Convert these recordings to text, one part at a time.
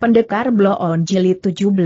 Pendekar Bloon Jilid 17.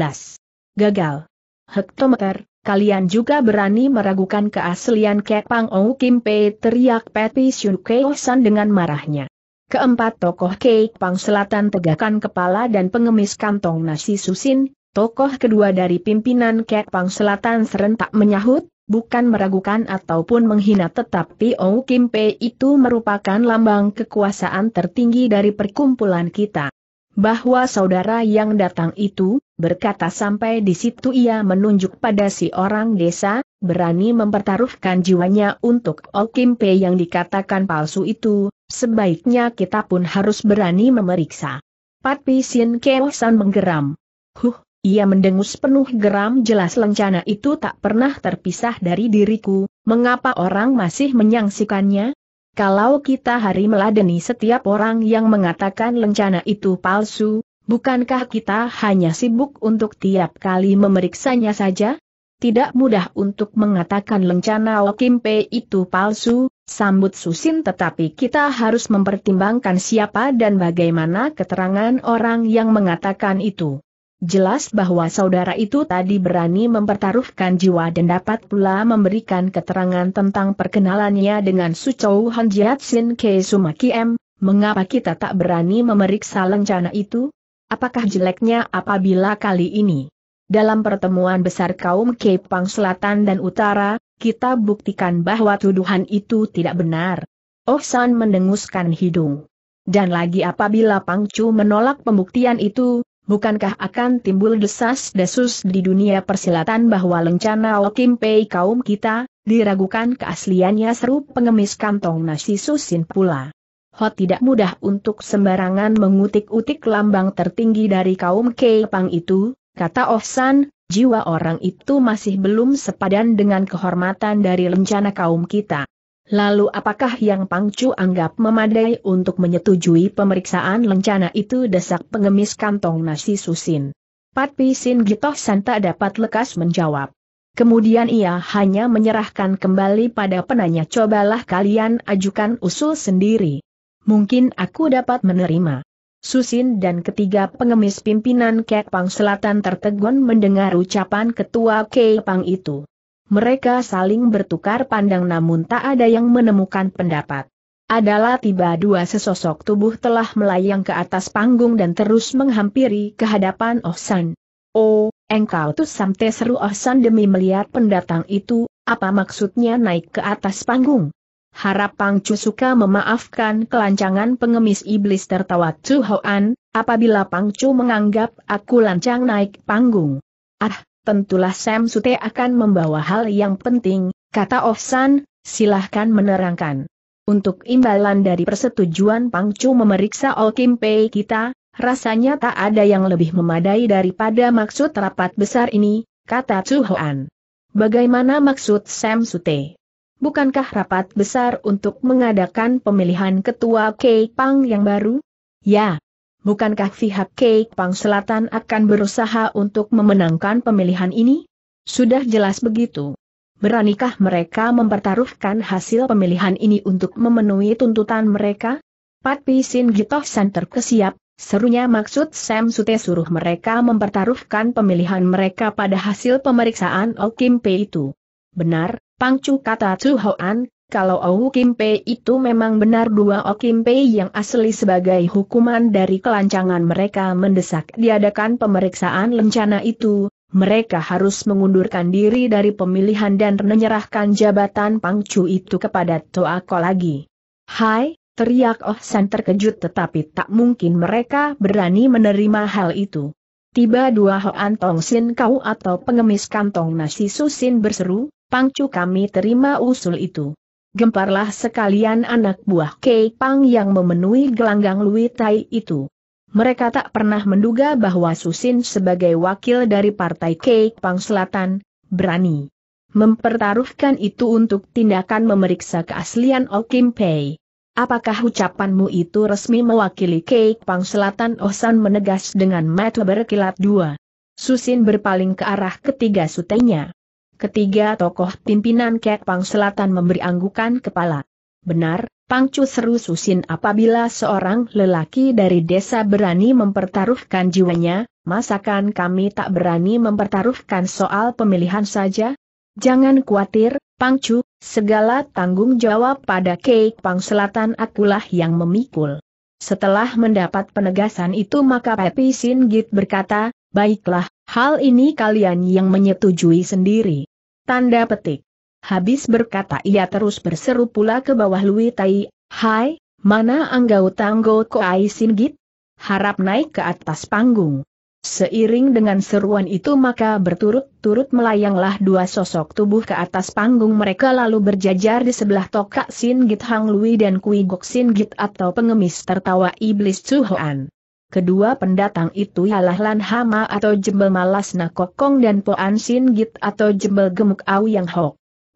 Gagal. Hektometer, kalian juga berani meragukan keaslian Kepang Ou Kim Pei teriak Peti Shun San dengan marahnya. Keempat tokoh Kepang Selatan tegakkan kepala dan pengemis kantong nasi susin, tokoh kedua dari pimpinan Kepang Selatan serentak menyahut, bukan meragukan ataupun menghina tetapi Ou Kim Pei itu merupakan lambang kekuasaan tertinggi dari perkumpulan kita bahwa saudara yang datang itu, berkata sampai di situ ia menunjuk pada si orang desa, berani mempertaruhkan jiwanya untuk Okimpe yang dikatakan palsu itu, sebaiknya kita pun harus berani memeriksa. Pat Sin Keosan menggeram. Huh, ia mendengus penuh geram jelas lencana itu tak pernah terpisah dari diriku, mengapa orang masih menyangsikannya? Kalau kita hari meladeni setiap orang yang mengatakan lencana itu palsu, bukankah kita hanya sibuk untuk tiap kali memeriksanya saja? Tidak mudah untuk mengatakan lencana Okimpe itu palsu, sambut Susin tetapi kita harus mempertimbangkan siapa dan bagaimana keterangan orang yang mengatakan itu. Jelas bahwa saudara itu tadi berani mempertaruhkan jiwa dan dapat pula memberikan keterangan tentang perkenalannya dengan Suchou Han Sin Ke Sumaki M. Mengapa kita tak berani memeriksa lencana itu? Apakah jeleknya apabila kali ini? Dalam pertemuan besar kaum Kepang Selatan dan Utara, kita buktikan bahwa tuduhan itu tidak benar. Oh San mendenguskan hidung. Dan lagi apabila Pangcu menolak pembuktian itu, bukankah akan timbul desas-desus di dunia persilatan bahwa lencana Pei kaum kita, diragukan keasliannya seru pengemis kantong nasi susin pula. Hot tidak mudah untuk sembarangan mengutik-utik lambang tertinggi dari kaum Pang itu, kata Ofsan, oh jiwa orang itu masih belum sepadan dengan kehormatan dari lencana kaum kita. Lalu apakah yang Pangcu anggap memadai untuk menyetujui pemeriksaan lencana itu desak pengemis kantong nasi Susin? Patpi Sin San tak dapat lekas menjawab. Kemudian ia hanya menyerahkan kembali pada penanya cobalah kalian ajukan usul sendiri. Mungkin aku dapat menerima. Susin dan ketiga pengemis pimpinan Kepang Selatan tertegun mendengar ucapan ketua Kepang itu. Mereka saling bertukar pandang namun tak ada yang menemukan pendapat. Adalah tiba dua sesosok tubuh telah melayang ke atas panggung dan terus menghampiri kehadapan Ohsan. Oh, engkau tuh sampai seru Ohsan demi melihat pendatang itu, apa maksudnya naik ke atas panggung? Harap Pang suka memaafkan kelancangan pengemis iblis tertawa Chu Hoan, apabila Pang menganggap aku lancang naik panggung. Ah, tentulah Sam Sute akan membawa hal yang penting, kata Ofsan, silahkan menerangkan. Untuk imbalan dari persetujuan Pangcu memeriksa Kim Pei kita, rasanya tak ada yang lebih memadai daripada maksud rapat besar ini, kata Chu Hoan. Bagaimana maksud Sam Sute? Bukankah rapat besar untuk mengadakan pemilihan ketua K-Pang yang baru? Ya, Bukankah pihak Pang Selatan akan berusaha untuk memenangkan pemilihan ini? Sudah jelas begitu. Beranikah mereka mempertaruhkan hasil pemilihan ini untuk memenuhi tuntutan mereka? Pat Pisin Gitoh San terkesiap, serunya maksud Sam Sute suruh mereka mempertaruhkan pemilihan mereka pada hasil pemeriksaan Okim P itu. Benar, Pangcu kata Chu Hoan, kalau Ou Kim Pei itu memang benar dua Ou Kim Pei yang asli sebagai hukuman dari kelancangan mereka mendesak diadakan pemeriksaan lencana itu, mereka harus mengundurkan diri dari pemilihan dan menyerahkan jabatan pangcu itu kepada Toa Ko lagi. Hai, teriak Oh San terkejut tetapi tak mungkin mereka berani menerima hal itu. Tiba dua Hoan Tong Sin Kau atau pengemis kantong nasi Susin berseru, Pangcu kami terima usul itu gemparlah sekalian anak buah Kei Pang yang memenuhi gelanggang Lui Tai itu. Mereka tak pernah menduga bahwa Susin sebagai wakil dari partai Kei Pang Selatan, berani mempertaruhkan itu untuk tindakan memeriksa keaslian oh Kim Pei. Apakah ucapanmu itu resmi mewakili Kei Pang Selatan Osan oh menegas dengan mata berkilat dua. Susin berpaling ke arah ketiga sutenya. Ketiga tokoh pimpinan pang Selatan memberi anggukan kepala. Benar, Pangcu seru Susin apabila seorang lelaki dari desa berani mempertaruhkan jiwanya, masakan kami tak berani mempertaruhkan soal pemilihan saja? Jangan khawatir, Pangcu, segala tanggung jawab pada pang Selatan akulah yang memikul. Setelah mendapat penegasan itu maka Pepi git berkata, baiklah, Hal ini kalian yang menyetujui sendiri. Tanda petik. Habis berkata ia terus berseru pula ke bawah Lui Tai, Hai, mana anggau tanggo Aisin singgit? Harap naik ke atas panggung. Seiring dengan seruan itu maka berturut-turut melayanglah dua sosok tubuh ke atas panggung mereka lalu berjajar di sebelah tokak Sin Git Hang Lui dan Kui Gok Sin Git atau pengemis tertawa iblis Hoan. Kedua pendatang itu ialah Lan Hama atau Jembel Malas Nakokong dan Poan Sin Git atau Jembel Gemuk Au Yang Ho.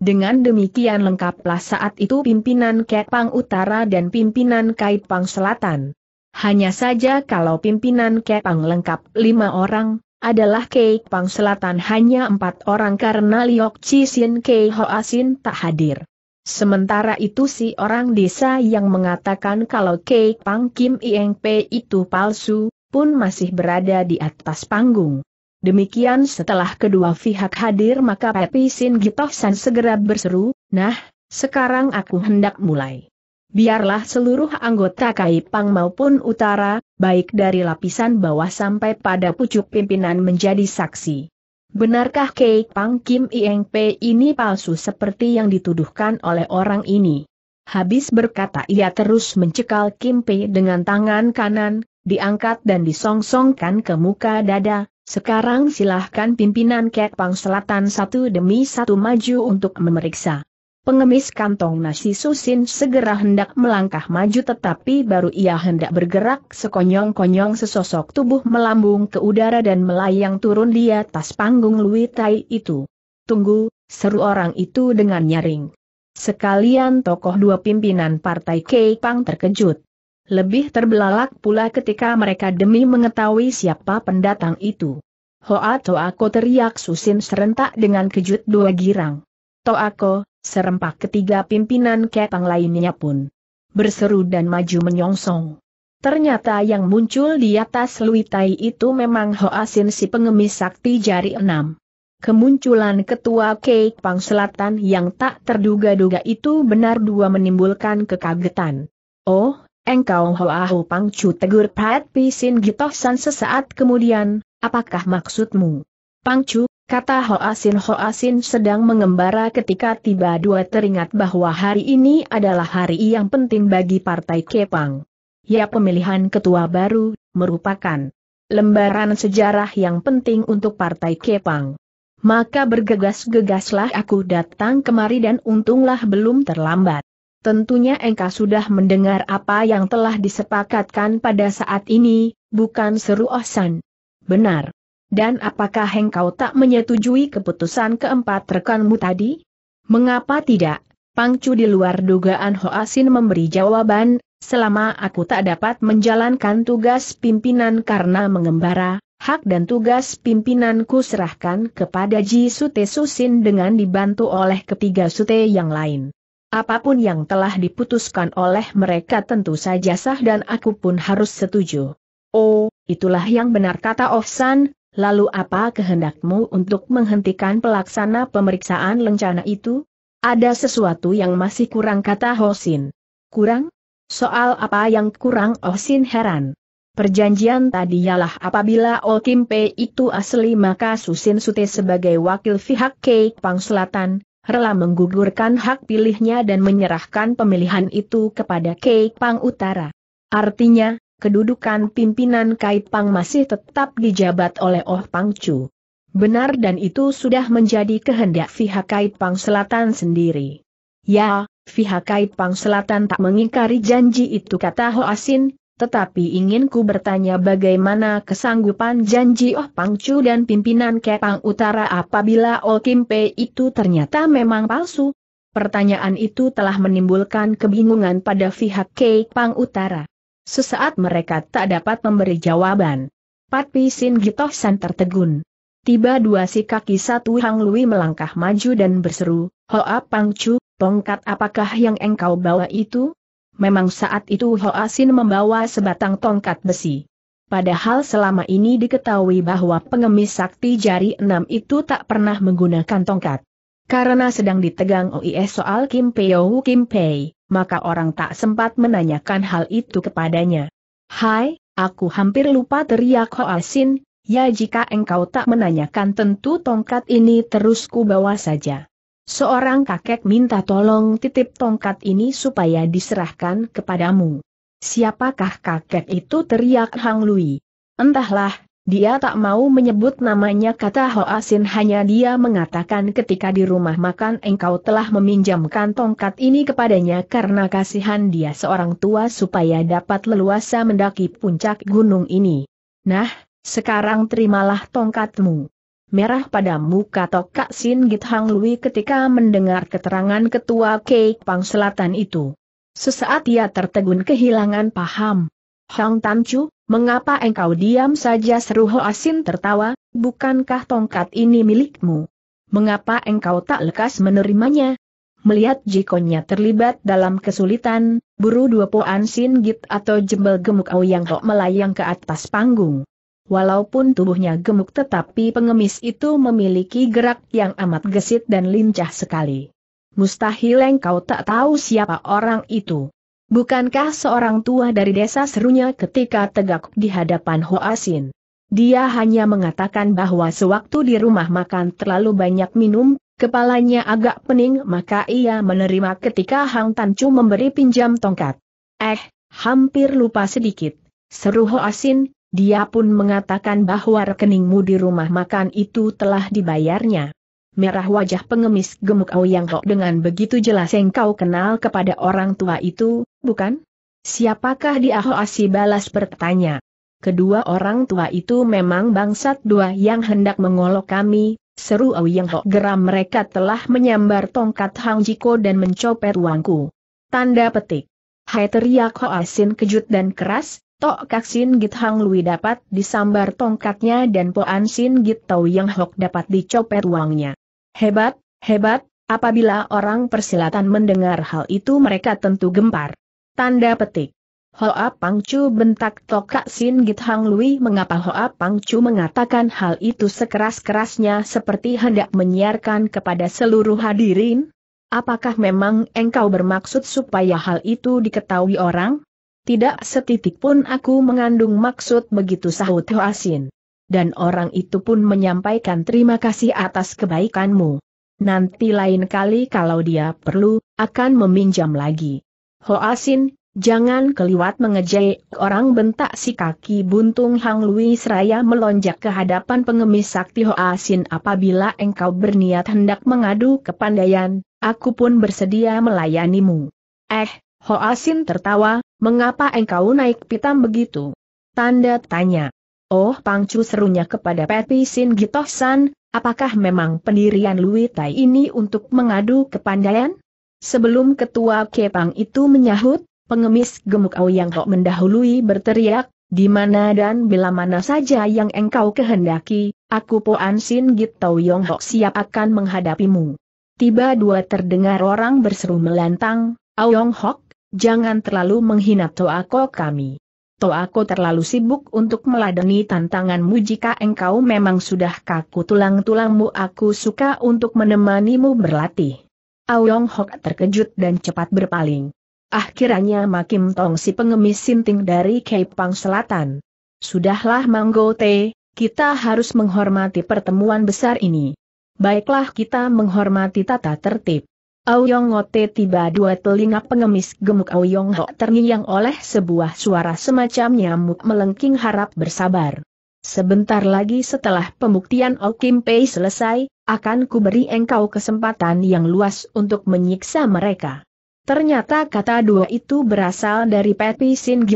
Dengan demikian lengkaplah saat itu pimpinan Kepang Utara dan pimpinan Kaipang Selatan. Hanya saja kalau pimpinan Kepang lengkap lima orang, adalah Pang Selatan hanya empat orang karena Liok Chi Sin Kei Ho Asin tak hadir. Sementara itu si orang desa yang mengatakan kalau Kek Pang Kim Ieng P itu palsu, pun masih berada di atas panggung. Demikian setelah kedua pihak hadir maka Pepi Sin San segera berseru, Nah, sekarang aku hendak mulai. Biarlah seluruh anggota Kaipang maupun utara, baik dari lapisan bawah sampai pada pucuk pimpinan menjadi saksi. Benarkah Kei Pang Kim Ieng P ini palsu seperti yang dituduhkan oleh orang ini? Habis berkata ia terus mencekal Kim dengan tangan kanan, diangkat dan disongsongkan ke muka dada, sekarang silahkan pimpinan Kek Pang Selatan satu demi satu maju untuk memeriksa. Pengemis kantong nasi Susin segera hendak melangkah maju tetapi baru ia hendak bergerak sekonyong-konyong sesosok tubuh melambung ke udara dan melayang turun di atas panggung Lui Tai itu. Tunggu, seru orang itu dengan nyaring. Sekalian tokoh dua pimpinan partai Kei Pang terkejut. Lebih terbelalak pula ketika mereka demi mengetahui siapa pendatang itu. Hoa Toako teriak Susin serentak dengan kejut dua girang. Toako, Serempak ketiga pimpinan Kepang lainnya pun berseru dan maju menyongsong. Ternyata yang muncul di atas Luitai itu memang Hoasin si pengemis sakti jari enam. Kemunculan ketua Kepang Pang Selatan yang tak terduga-duga itu benar dua menimbulkan kekagetan. Oh, engkau Ho Pang Chu tegur Pat Pisin San sesaat kemudian, apakah maksudmu? Pang Chu, Kata Hoasin Hoasin sedang mengembara ketika tiba dua teringat bahwa hari ini adalah hari yang penting bagi Partai Kepang. Ya pemilihan ketua baru, merupakan lembaran sejarah yang penting untuk Partai Kepang. Maka bergegas-gegaslah aku datang kemari dan untunglah belum terlambat. Tentunya engkau sudah mendengar apa yang telah disepakatkan pada saat ini, bukan seru Osan. Benar. Dan apakah engkau tak menyetujui keputusan keempat rekanmu tadi? Mengapa tidak? Pangcu di luar dugaan Hoasin memberi jawaban, selama aku tak dapat menjalankan tugas pimpinan karena mengembara, hak dan tugas pimpinanku serahkan kepada Ji Sute Susin dengan dibantu oleh ketiga Sute yang lain. Apapun yang telah diputuskan oleh mereka tentu saja sah dan aku pun harus setuju. Oh, itulah yang benar kata Ofsan, Lalu apa kehendakmu untuk menghentikan pelaksana pemeriksaan lencana itu? Ada sesuatu yang masih kurang kata Hosin. Kurang? Soal apa yang kurang Hosin heran. Perjanjian tadi ialah apabila Pei itu asli maka Susin Sute sebagai wakil pihak Pang Selatan, rela menggugurkan hak pilihnya dan menyerahkan pemilihan itu kepada Pang Utara. Artinya, kedudukan pimpinan Kaipang masih tetap dijabat oleh Oh Pangcu. Benar dan itu sudah menjadi kehendak pihak Kaipang Selatan sendiri. Ya, pihak Kaipang Selatan tak mengingkari janji itu kata Ho Asin. tetapi ingin ku bertanya bagaimana kesanggupan janji Oh Pangcu dan pimpinan Kepang Utara apabila Oh Pei itu ternyata memang palsu. Pertanyaan itu telah menimbulkan kebingungan pada pihak Kepang Utara. Sesaat mereka tak dapat memberi jawaban. Patpi Sin Gitoh San tertegun. Tiba dua si kaki satu Hang Lui melangkah maju dan berseru, Hoa Pangcu, tongkat apakah yang engkau bawa itu? Memang saat itu Hoa Sin membawa sebatang tongkat besi. Padahal selama ini diketahui bahwa pengemis sakti jari enam itu tak pernah menggunakan tongkat. Karena sedang ditegang OIS soal Kim Peo Kim Pei maka orang tak sempat menanyakan hal itu kepadanya. Hai, aku hampir lupa teriak Ho Asin, ya jika engkau tak menanyakan tentu tongkat ini terus ku bawa saja. Seorang kakek minta tolong titip tongkat ini supaya diserahkan kepadamu. Siapakah kakek itu teriak Hang Lui. Entahlah, dia tak mau menyebut namanya kata Ho Hoasin hanya dia mengatakan ketika di rumah makan engkau telah meminjamkan tongkat ini kepadanya karena kasihan dia seorang tua supaya dapat leluasa mendaki puncak gunung ini. Nah, sekarang terimalah tongkatmu. Merah pada muka Tok Kak Sin Git Hang Lui ketika mendengar keterangan ketua Kek Pang Selatan itu. Sesaat ia tertegun kehilangan paham. Hang Tan Chu, Mengapa engkau diam saja seru asin tertawa, bukankah tongkat ini milikmu? Mengapa engkau tak lekas menerimanya? Melihat jikonya terlibat dalam kesulitan, buru dua poan sin git atau jembel gemuk au yang Ho melayang ke atas panggung. Walaupun tubuhnya gemuk tetapi pengemis itu memiliki gerak yang amat gesit dan lincah sekali. Mustahil engkau tak tahu siapa orang itu. Bukankah seorang tua dari desa serunya ketika tegak di hadapan Hoasin? Dia hanya mengatakan bahwa sewaktu di rumah makan terlalu banyak minum, kepalanya agak pening maka ia menerima ketika Hang Chu memberi pinjam tongkat. Eh, hampir lupa sedikit. Seru Hoasin, dia pun mengatakan bahwa rekeningmu di rumah makan itu telah dibayarnya merah wajah pengemis gemuk Ouyang Ho dengan begitu jelas engkau kenal kepada orang tua itu, bukan? Siapakah dia Hoasi balas bertanya. Kedua orang tua itu memang bangsat dua yang hendak mengolok kami, seru Ouyang Ho geram mereka telah menyambar tongkat Hang Jiko dan mencopet uangku. Tanda petik. Hai teriak Hoasin kejut dan keras, Tok Kaksin Git Hang Lui dapat disambar tongkatnya dan Poan Sin Git Tau Yang Hok dapat dicopet uangnya. Hebat, hebat, apabila orang persilatan mendengar hal itu mereka tentu gempar. Tanda petik. Hoa Pangcu bentak tokak Sin Githang Lui mengapa Hoa Pangcu mengatakan hal itu sekeras-kerasnya seperti hendak menyiarkan kepada seluruh hadirin? Apakah memang engkau bermaksud supaya hal itu diketahui orang? Tidak setitik pun aku mengandung maksud begitu sahut Hoa Sin dan orang itu pun menyampaikan terima kasih atas kebaikanmu. Nanti lain kali kalau dia perlu, akan meminjam lagi. Asin, jangan keliwat mengejek orang bentak si kaki buntung Hang Lui seraya melonjak ke hadapan pengemis sakti Asin. apabila engkau berniat hendak mengadu ke kepandaian, aku pun bersedia melayanimu. Eh, Asin tertawa, mengapa engkau naik pitam begitu? Tanda tanya. Oh Pangcu serunya kepada Pepi Sin San, apakah memang pendirian Lui Tai ini untuk mengadu kepandaian? Sebelum ketua Kepang itu menyahut, pengemis gemuk Auyang Kok mendahului berteriak, di mana dan bila mana saja yang engkau kehendaki, aku Poan Sin Git Tau Yong Hok siap akan menghadapimu. Tiba dua terdengar orang berseru melantang, Auyong Hok, jangan terlalu menghina toa kami. Toh aku terlalu sibuk untuk meladeni tantanganmu jika engkau memang sudah kaku tulang-tulangmu aku suka untuk menemanimu berlatih. Aoyong Hok terkejut dan cepat berpaling. Akhirnya makin Makim Tong si pengemis sinting dari Kepang Selatan. Sudahlah Manggo Te, kita harus menghormati pertemuan besar ini. Baiklah kita menghormati tata tertib. Aoyong Ngote tiba dua telinga pengemis gemuk Aoyong Ho terngiang oleh sebuah suara semacam nyamuk melengking harap bersabar. Sebentar lagi setelah pembuktian Kim Pei selesai, akan kuberi engkau kesempatan yang luas untuk menyiksa mereka. Ternyata kata dua itu berasal dari Pepi Sin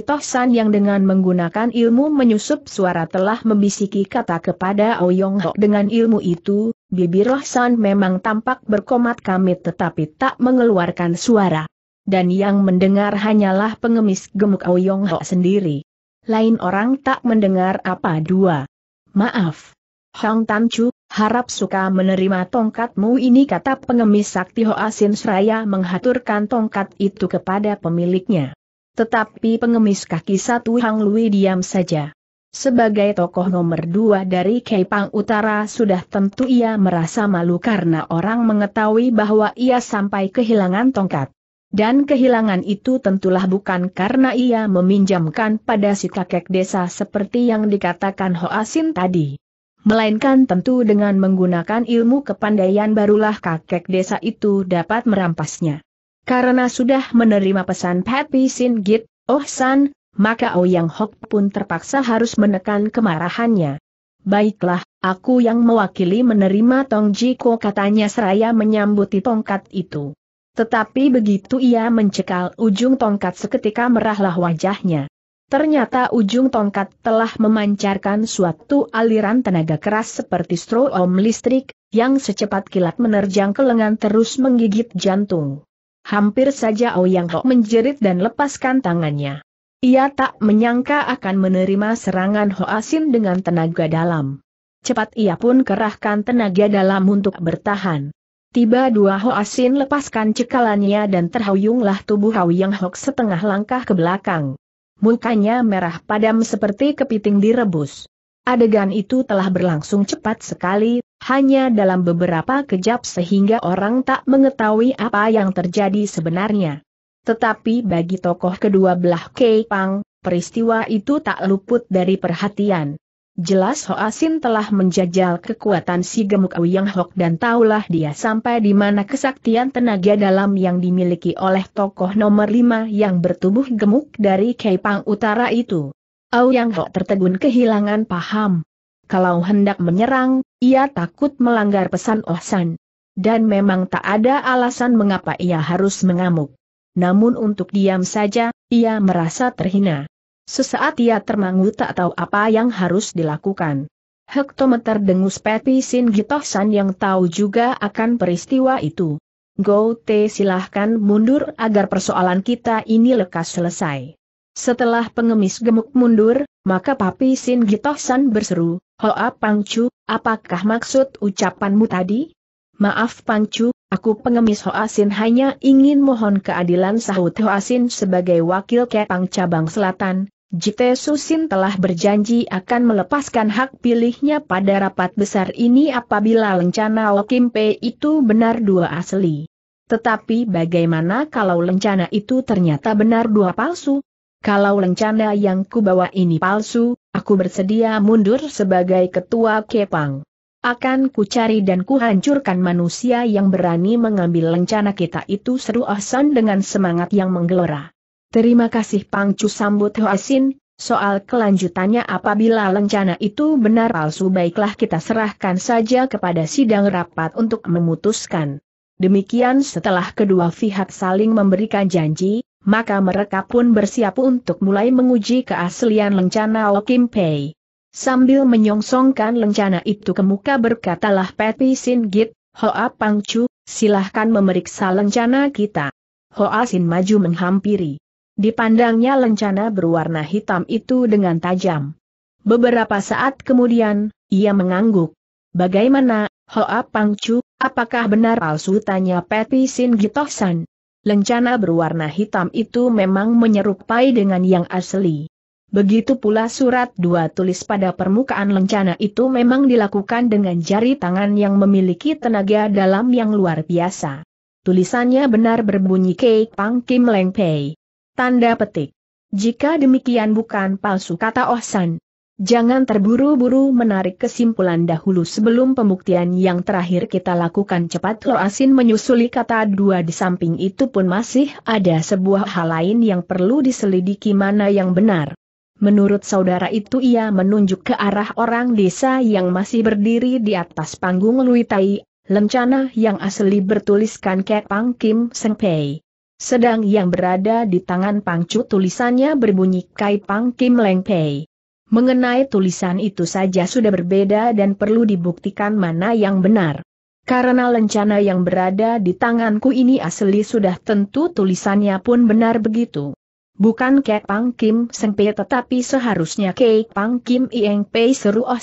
yang dengan menggunakan ilmu menyusup suara telah membisiki kata kepada Oyong oh Ho. Dengan ilmu itu, bibir Rohsan memang tampak berkomat kamit tetapi tak mengeluarkan suara. Dan yang mendengar hanyalah pengemis gemuk Oyong oh Ho sendiri. Lain orang tak mendengar apa dua. Maaf. Hong Tan Chu, harap suka menerima tongkatmu ini kata pengemis sakti Hoasin Seraya menghaturkan tongkat itu kepada pemiliknya. Tetapi pengemis kaki satu Hang Lui diam saja. Sebagai tokoh nomor dua dari Kepang Utara sudah tentu ia merasa malu karena orang mengetahui bahwa ia sampai kehilangan tongkat. Dan kehilangan itu tentulah bukan karena ia meminjamkan pada si kakek desa seperti yang dikatakan Hoasin tadi. Melainkan tentu dengan menggunakan ilmu kepandaian barulah kakek desa itu dapat merampasnya. Karena sudah menerima pesan Happy Sin Git, Oh San, maka Ouyang oh Hok pun terpaksa harus menekan kemarahannya. Baiklah, aku yang mewakili menerima Tong Jiko katanya seraya menyambuti tongkat itu. Tetapi begitu ia mencekal ujung tongkat seketika merahlah wajahnya. Ternyata ujung tongkat telah memancarkan suatu aliran tenaga keras seperti stroom listrik, yang secepat kilat menerjang ke lengan terus menggigit jantung. Hampir saja Ouyang Ho menjerit dan lepaskan tangannya. Ia tak menyangka akan menerima serangan Ho Asin dengan tenaga dalam. Cepat ia pun kerahkan tenaga dalam untuk bertahan. Tiba dua Ho Asin lepaskan cekalannya dan terhuyunglah tubuh Ouyang Ho setengah langkah ke belakang mukanya merah padam seperti kepiting direbus. Adegan itu telah berlangsung cepat sekali, hanya dalam beberapa kejap sehingga orang tak mengetahui apa yang terjadi sebenarnya. Tetapi bagi tokoh kedua belah Kei Pang, peristiwa itu tak luput dari perhatian. Jelas Ho Asin telah menjajal kekuatan si gemuk Yang Hok dan tahulah dia sampai di mana kesaktian tenaga dalam yang dimiliki oleh tokoh nomor lima yang bertubuh gemuk dari Kepang Utara itu. Auyang Hok tertegun kehilangan paham. Kalau hendak menyerang, ia takut melanggar pesan San. Dan memang tak ada alasan mengapa ia harus mengamuk. Namun untuk diam saja, ia merasa terhina. Sesaat ia termangu tak tahu apa yang harus dilakukan. Hektometer dengus Pepi Sin Gitohsan yang tahu juga akan peristiwa itu. Go Te silahkan mundur agar persoalan kita ini lekas selesai. Setelah pengemis gemuk mundur, maka Papi Sin Gitohsan berseru, Hoa Pangcu, apakah maksud ucapanmu tadi? Maaf Pangcu, aku pengemis Hoa Sin hanya ingin mohon keadilan sahut Hoa Sin sebagai wakil Kepang Cabang Selatan, Jite Susin telah berjanji akan melepaskan hak pilihnya pada rapat besar ini apabila lencana Okimpe itu benar dua asli. Tetapi bagaimana kalau lencana itu ternyata benar dua palsu? Kalau lencana yang kubawa ini palsu, aku bersedia mundur sebagai ketua Kepang. Akan kucari dan kuhancurkan manusia yang berani mengambil lencana kita itu seru Ahsan dengan semangat yang menggelora. Terima kasih Pangcu sambut Hoasin, soal kelanjutannya apabila lencana itu benar palsu baiklah kita serahkan saja kepada sidang rapat untuk memutuskan. Demikian setelah kedua pihak saling memberikan janji, maka mereka pun bersiap untuk mulai menguji keaslian lencana Okim Pei. Sambil menyongsongkan lencana itu ke muka berkatalah Peti Git, Hoa Pangcu, silahkan memeriksa lencana kita. Hoa Sin maju menghampiri dipandangnya lencana berwarna hitam itu dengan tajam. Beberapa saat kemudian, ia mengangguk. Bagaimana, Hoa Pangcu, apakah benar palsu tanya Peti Sin Gitohsan? Lencana berwarna hitam itu memang menyerupai dengan yang asli. Begitu pula surat dua tulis pada permukaan lencana itu memang dilakukan dengan jari tangan yang memiliki tenaga dalam yang luar biasa. Tulisannya benar berbunyi Kei Pang Kim Leng Pei. Tanda petik. Jika demikian bukan palsu kata Ohsan. Jangan terburu-buru menarik kesimpulan dahulu sebelum pembuktian yang terakhir kita lakukan cepat Loasin menyusuli kata dua di samping itu pun masih ada sebuah hal lain yang perlu diselidiki mana yang benar. Menurut saudara itu ia menunjuk ke arah orang desa yang masih berdiri di atas panggung Luitai, lencana yang asli bertuliskan Kek Pang Kim Seng Pei. Sedang yang berada di tangan Pangcu tulisannya berbunyi Kai Pang Kim Leng Pei. Mengenai tulisan itu saja sudah berbeda dan perlu dibuktikan mana yang benar. Karena lencana yang berada di tanganku ini asli sudah tentu tulisannya pun benar begitu. Bukan Kek Pang Kim pei tetapi seharusnya Kek Pang Kim Ieng Pei seru Oh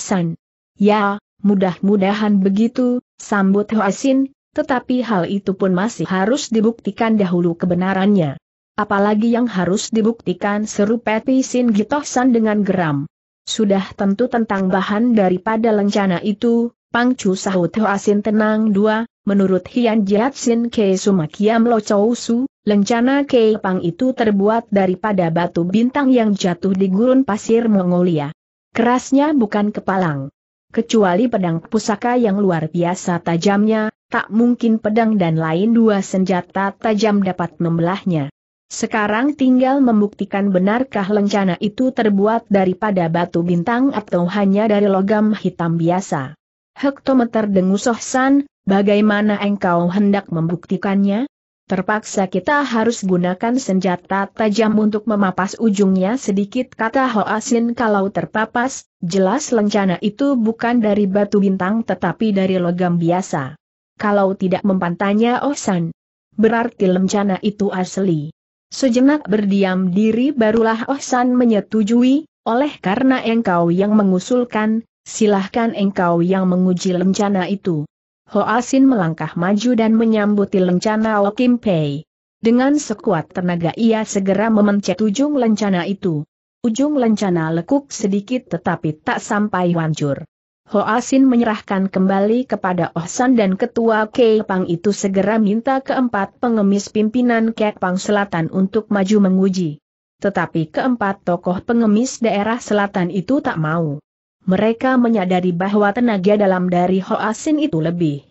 Ya, mudah-mudahan begitu, sambut Hoa Sin, tetapi hal itu pun masih harus dibuktikan dahulu kebenarannya. Apalagi yang harus dibuktikan seru Peti Sin Gitohsan dengan geram. Sudah tentu tentang bahan daripada lencana itu, Pang Chu sahut Hoasin tenang dua, menurut Hian Jiat Sin Ke Sumakiam Lo Chou Su, lencana Ke Pang itu terbuat daripada batu bintang yang jatuh di gurun pasir Mongolia. Kerasnya bukan kepalang. Kecuali pedang pusaka yang luar biasa tajamnya, tak mungkin pedang dan lain dua senjata tajam dapat membelahnya. Sekarang tinggal membuktikan benarkah lencana itu terbuat daripada batu bintang atau hanya dari logam hitam biasa. Hektometer dengusoh san, bagaimana engkau hendak membuktikannya? Terpaksa kita harus gunakan senjata tajam untuk memapas ujungnya sedikit kata Hoasin kalau terpapas, jelas lencana itu bukan dari batu bintang tetapi dari logam biasa kalau tidak mempantainya Osan. Oh Berarti lencana itu asli. Sejenak berdiam diri barulah Osan oh menyetujui, oleh karena engkau yang mengusulkan, silahkan engkau yang menguji lencana itu. Ho Asin melangkah maju dan menyambuti lencana Okim Pei. Dengan sekuat tenaga ia segera memencet ujung lencana itu. Ujung lencana lekuk sedikit tetapi tak sampai hancur. Ho Asin menyerahkan kembali kepada Ohsan dan ketua Kepang itu segera minta keempat pengemis pimpinan Kepang Selatan untuk maju menguji. Tetapi keempat tokoh pengemis daerah selatan itu tak mau. Mereka menyadari bahwa tenaga dalam dari Ho Asin itu lebih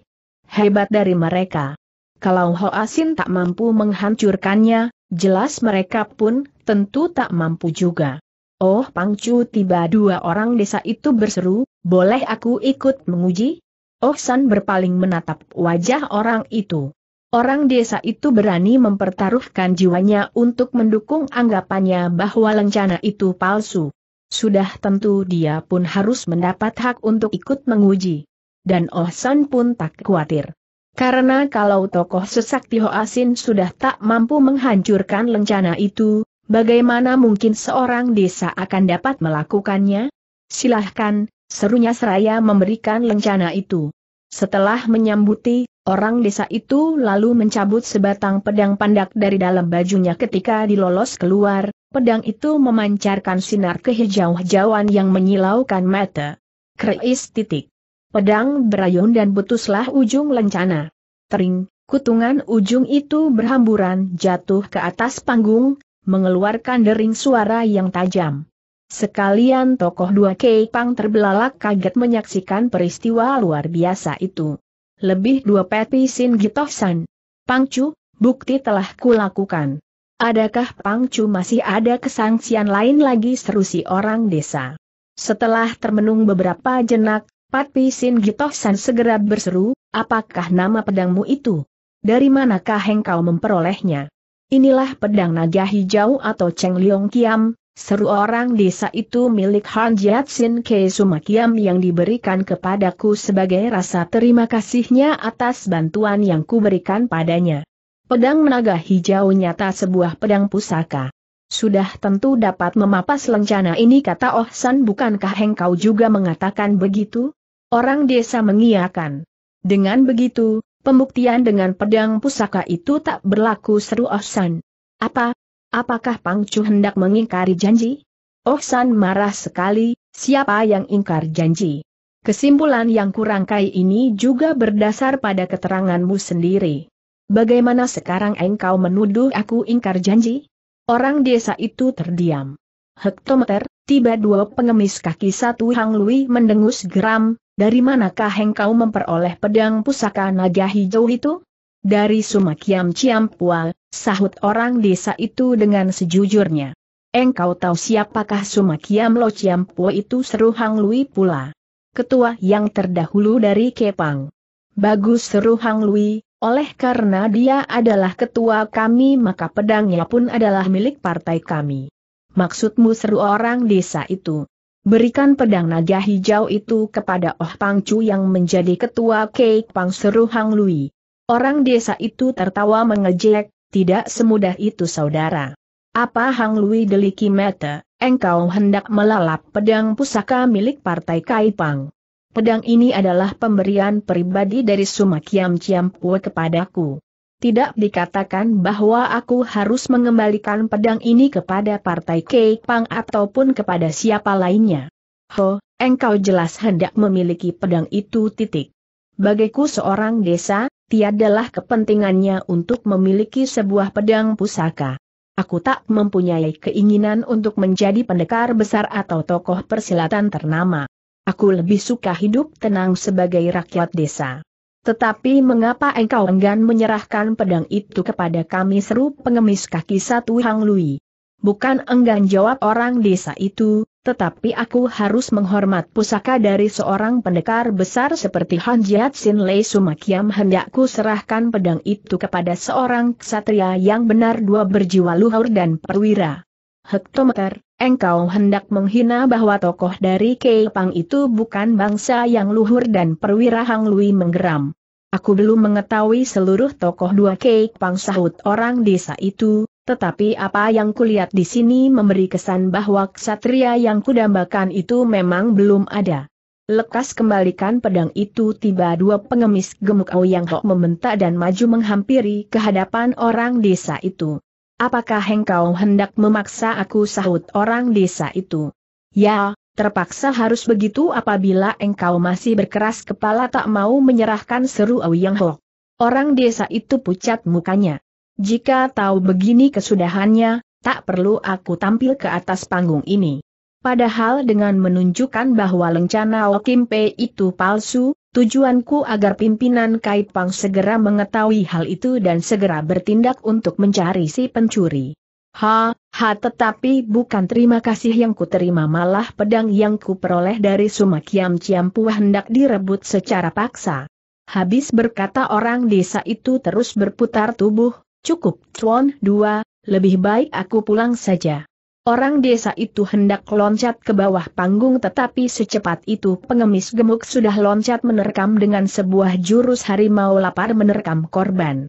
hebat dari mereka. Kalau Ho Asin tak mampu menghancurkannya, jelas mereka pun tentu tak mampu juga. Oh Pangcu tiba dua orang desa itu berseru, boleh aku ikut menguji? Oh, San berpaling menatap wajah orang itu. Orang desa itu berani mempertaruhkan jiwanya untuk mendukung anggapannya bahwa lencana itu palsu. Sudah tentu dia pun harus mendapat hak untuk ikut menguji. Dan Ohsan pun tak khawatir. Karena kalau tokoh sesakti Hoasin sudah tak mampu menghancurkan lencana itu, bagaimana mungkin seorang desa akan dapat melakukannya? Silahkan, Serunya seraya memberikan lencana itu. Setelah menyambuti, orang desa itu lalu mencabut sebatang pedang pandak dari dalam bajunya ketika dilolos keluar, pedang itu memancarkan sinar kehijau-hijauan yang menyilaukan mata. Kreis titik. Pedang berayun dan putuslah ujung lencana. Tering, kutungan ujung itu berhamburan jatuh ke atas panggung, mengeluarkan dering suara yang tajam. Sekalian tokoh dua pang terbelalak kaget menyaksikan peristiwa luar biasa itu. Lebih dua peti Sin Gitoh-san. Pangcu, bukti telah kulakukan. Adakah Pangcu masih ada kesangsian lain lagi seru si orang desa? Setelah termenung beberapa jenak, Pat sin Gitoh-san segera berseru, apakah nama pedangmu itu? Dari manakah engkau memperolehnya? Inilah pedang naga hijau atau Cheng Liong Kiam, Seru orang desa itu milik Han Jiatsin Ke Sumakiam yang diberikan kepadaku sebagai rasa terima kasihnya atas bantuan yang kuberikan padanya. Pedang naga hijau nyata sebuah pedang pusaka. Sudah tentu dapat memapas lencana ini kata Oh San bukankah engkau juga mengatakan begitu? Orang desa mengiakan. Dengan begitu, pembuktian dengan pedang pusaka itu tak berlaku seru Oh San. Apa, Apakah Pang Chu hendak mengingkari janji? Oh San marah sekali, siapa yang ingkar janji? Kesimpulan yang kurangkai ini juga berdasar pada keteranganmu sendiri. Bagaimana sekarang engkau menuduh aku ingkar janji? Orang desa itu terdiam. Hektometer, tiba dua pengemis kaki satu Hang Lui mendengus geram, dari manakah engkau memperoleh pedang pusaka naga hijau itu? Dari Sumakiam Ciampual, sahut orang desa itu dengan sejujurnya. Engkau tahu siapakah Sumakiam Lo Ciampual itu seru Hang Lui pula. Ketua yang terdahulu dari Kepang. Bagus seru Hang Lui, oleh karena dia adalah ketua kami maka pedangnya pun adalah milik partai kami. Maksudmu seru orang desa itu. Berikan pedang naga hijau itu kepada Oh Pangcu yang menjadi ketua Kepang Pang seru Hang Lui. Orang desa itu tertawa mengejek, tidak semudah itu saudara. Apa Hang Lui deliki mata, engkau hendak melalap pedang pusaka milik Partai Kaipang. Pedang ini adalah pemberian pribadi dari Sumakiam Yam Ciam Pue kepadaku. Tidak dikatakan bahwa aku harus mengembalikan pedang ini kepada Partai Kaipang ataupun kepada siapa lainnya. Ho, engkau jelas hendak memiliki pedang itu titik. Bagiku seorang desa, tiadalah kepentingannya untuk memiliki sebuah pedang pusaka. Aku tak mempunyai keinginan untuk menjadi pendekar besar atau tokoh persilatan ternama. Aku lebih suka hidup tenang sebagai rakyat desa. Tetapi mengapa engkau enggan menyerahkan pedang itu kepada kami seru pengemis kaki satu Hang Lui? Bukan enggan jawab orang desa itu, tetapi aku harus menghormat pusaka dari seorang pendekar besar seperti Han Jiatsin Lei Sumakiam hendakku serahkan pedang itu kepada seorang ksatria yang benar dua berjiwa luhur dan perwira. Hektometer, engkau hendak menghina bahwa tokoh dari Keipang itu bukan bangsa yang luhur dan perwira Hang Lui menggeram. Aku belum mengetahui seluruh tokoh dua Keipang sahut orang desa itu, tetapi apa yang kulihat di sini memberi kesan bahwa ksatria yang kudambakan itu memang belum ada. Lekas kembalikan pedang itu tiba dua pengemis gemuk Ouyang Hok membentak dan maju menghampiri kehadapan orang desa itu. Apakah engkau hendak memaksa aku sahut orang desa itu? Ya, terpaksa harus begitu apabila engkau masih berkeras kepala tak mau menyerahkan seru Ouyang Hok. Orang desa itu pucat mukanya. Jika tahu begini kesudahannya, tak perlu aku tampil ke atas panggung ini. Padahal dengan menunjukkan bahwa lencana Okimpe itu palsu, tujuanku agar pimpinan Kaipang segera mengetahui hal itu dan segera bertindak untuk mencari si pencuri. Ha, ha tetapi bukan terima kasih yang kuterima malah pedang yang kuperoleh dari Sumakiam Ciampu hendak direbut secara paksa. Habis berkata orang desa itu terus berputar tubuh, Cukup Tuan dua, lebih baik aku pulang saja. Orang desa itu hendak loncat ke bawah panggung tetapi secepat itu pengemis gemuk sudah loncat menerkam dengan sebuah jurus harimau lapar menerkam korban.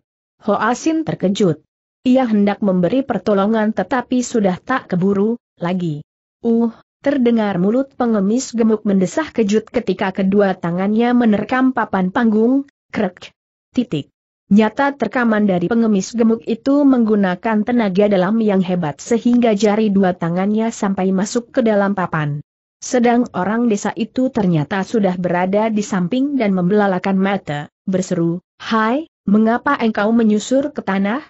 Ho Asin terkejut. Ia hendak memberi pertolongan tetapi sudah tak keburu, lagi. Uh, terdengar mulut pengemis gemuk mendesah kejut ketika kedua tangannya menerkam papan panggung, krek. Titik. Nyata terkaman dari pengemis gemuk itu menggunakan tenaga dalam yang hebat sehingga jari dua tangannya sampai masuk ke dalam papan. Sedang orang desa itu ternyata sudah berada di samping dan membelalakan mata, berseru, Hai, mengapa engkau menyusur ke tanah?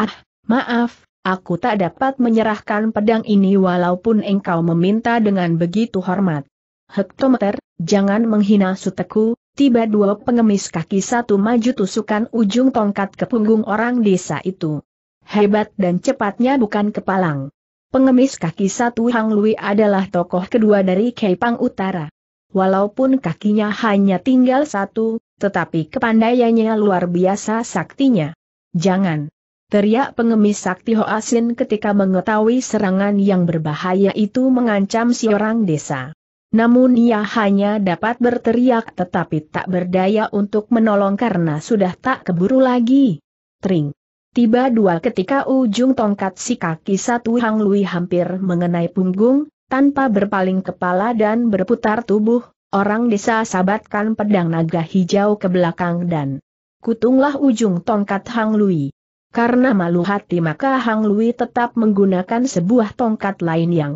Ah, maaf, aku tak dapat menyerahkan pedang ini walaupun engkau meminta dengan begitu hormat. Hektometer, jangan menghina suteku, tiba dua pengemis kaki satu maju tusukan ujung tongkat ke punggung orang desa itu. Hebat dan cepatnya bukan kepalang. Pengemis kaki satu Hang Lui adalah tokoh kedua dari Keipang Utara. Walaupun kakinya hanya tinggal satu, tetapi kepandaiannya luar biasa saktinya. Jangan! Teriak pengemis sakti Hoasin ketika mengetahui serangan yang berbahaya itu mengancam si orang desa. Namun ia hanya dapat berteriak tetapi tak berdaya untuk menolong karena sudah tak keburu lagi. Tring. Tiba dua ketika ujung tongkat si kaki satu Hang Lui hampir mengenai punggung, tanpa berpaling kepala dan berputar tubuh, orang desa sabatkan pedang naga hijau ke belakang dan kutunglah ujung tongkat Hang Lui. Karena malu hati maka Hang Lui tetap menggunakan sebuah tongkat lain yang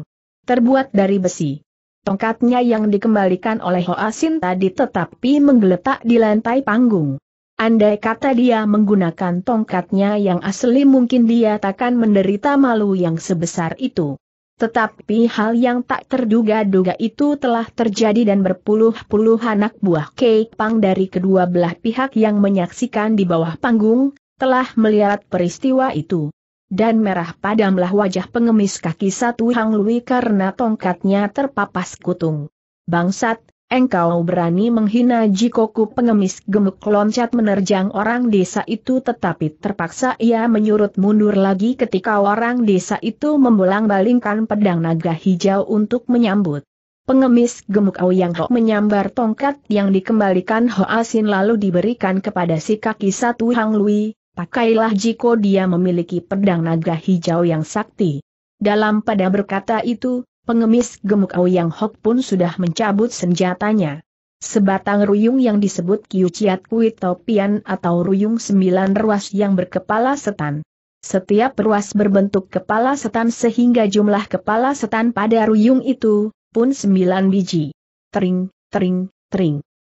terbuat dari besi. Tongkatnya yang dikembalikan oleh Hoa Sin tadi tetapi menggeletak di lantai panggung. Andai kata dia menggunakan tongkatnya yang asli mungkin dia takkan menderita malu yang sebesar itu. Tetapi hal yang tak terduga-duga itu telah terjadi dan berpuluh-puluh anak buah keik Pang dari kedua belah pihak yang menyaksikan di bawah panggung, telah melihat peristiwa itu dan merah padamlah wajah pengemis kaki satu Hang Lui karena tongkatnya terpapas kutung. Bangsat, engkau berani menghina Jikoku pengemis gemuk loncat menerjang orang desa itu tetapi terpaksa ia menyurut mundur lagi ketika orang desa itu membolang-balingkan pedang naga hijau untuk menyambut. Pengemis gemuk Aoyang Ho menyambar tongkat yang dikembalikan Ho Asin lalu diberikan kepada si kaki satu Hang Lui, pakailah jiko dia memiliki pedang naga hijau yang sakti. Dalam pada berkata itu, pengemis gemuk Aoyang Hok pun sudah mencabut senjatanya. Sebatang ruyung yang disebut Kiuciat Kui Topian atau ruyung sembilan ruas yang berkepala setan. Setiap ruas berbentuk kepala setan sehingga jumlah kepala setan pada ruyung itu, pun sembilan biji. Tering, tering, tering.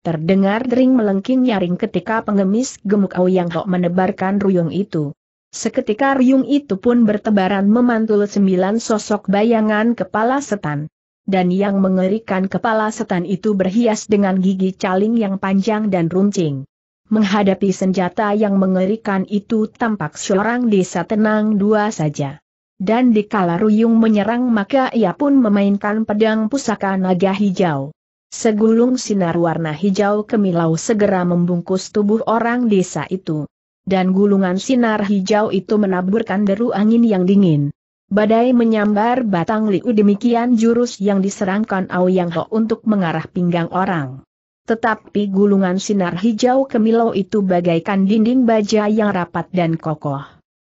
Terdengar dering melengking nyaring ketika pengemis gemuk Au Yang Hok menebarkan ruyung itu. Seketika ruyung itu pun bertebaran memantul sembilan sosok bayangan kepala setan. Dan yang mengerikan kepala setan itu berhias dengan gigi caling yang panjang dan runcing. Menghadapi senjata yang mengerikan itu tampak seorang desa tenang dua saja. Dan dikala Ruyung menyerang maka ia pun memainkan pedang pusaka naga hijau. Segulung sinar warna hijau kemilau segera membungkus tubuh orang desa itu. Dan gulungan sinar hijau itu menaburkan deru angin yang dingin. Badai menyambar batang liu demikian jurus yang diserangkan Aoyang Ho untuk mengarah pinggang orang. Tetapi gulungan sinar hijau kemilau itu bagaikan dinding baja yang rapat dan kokoh.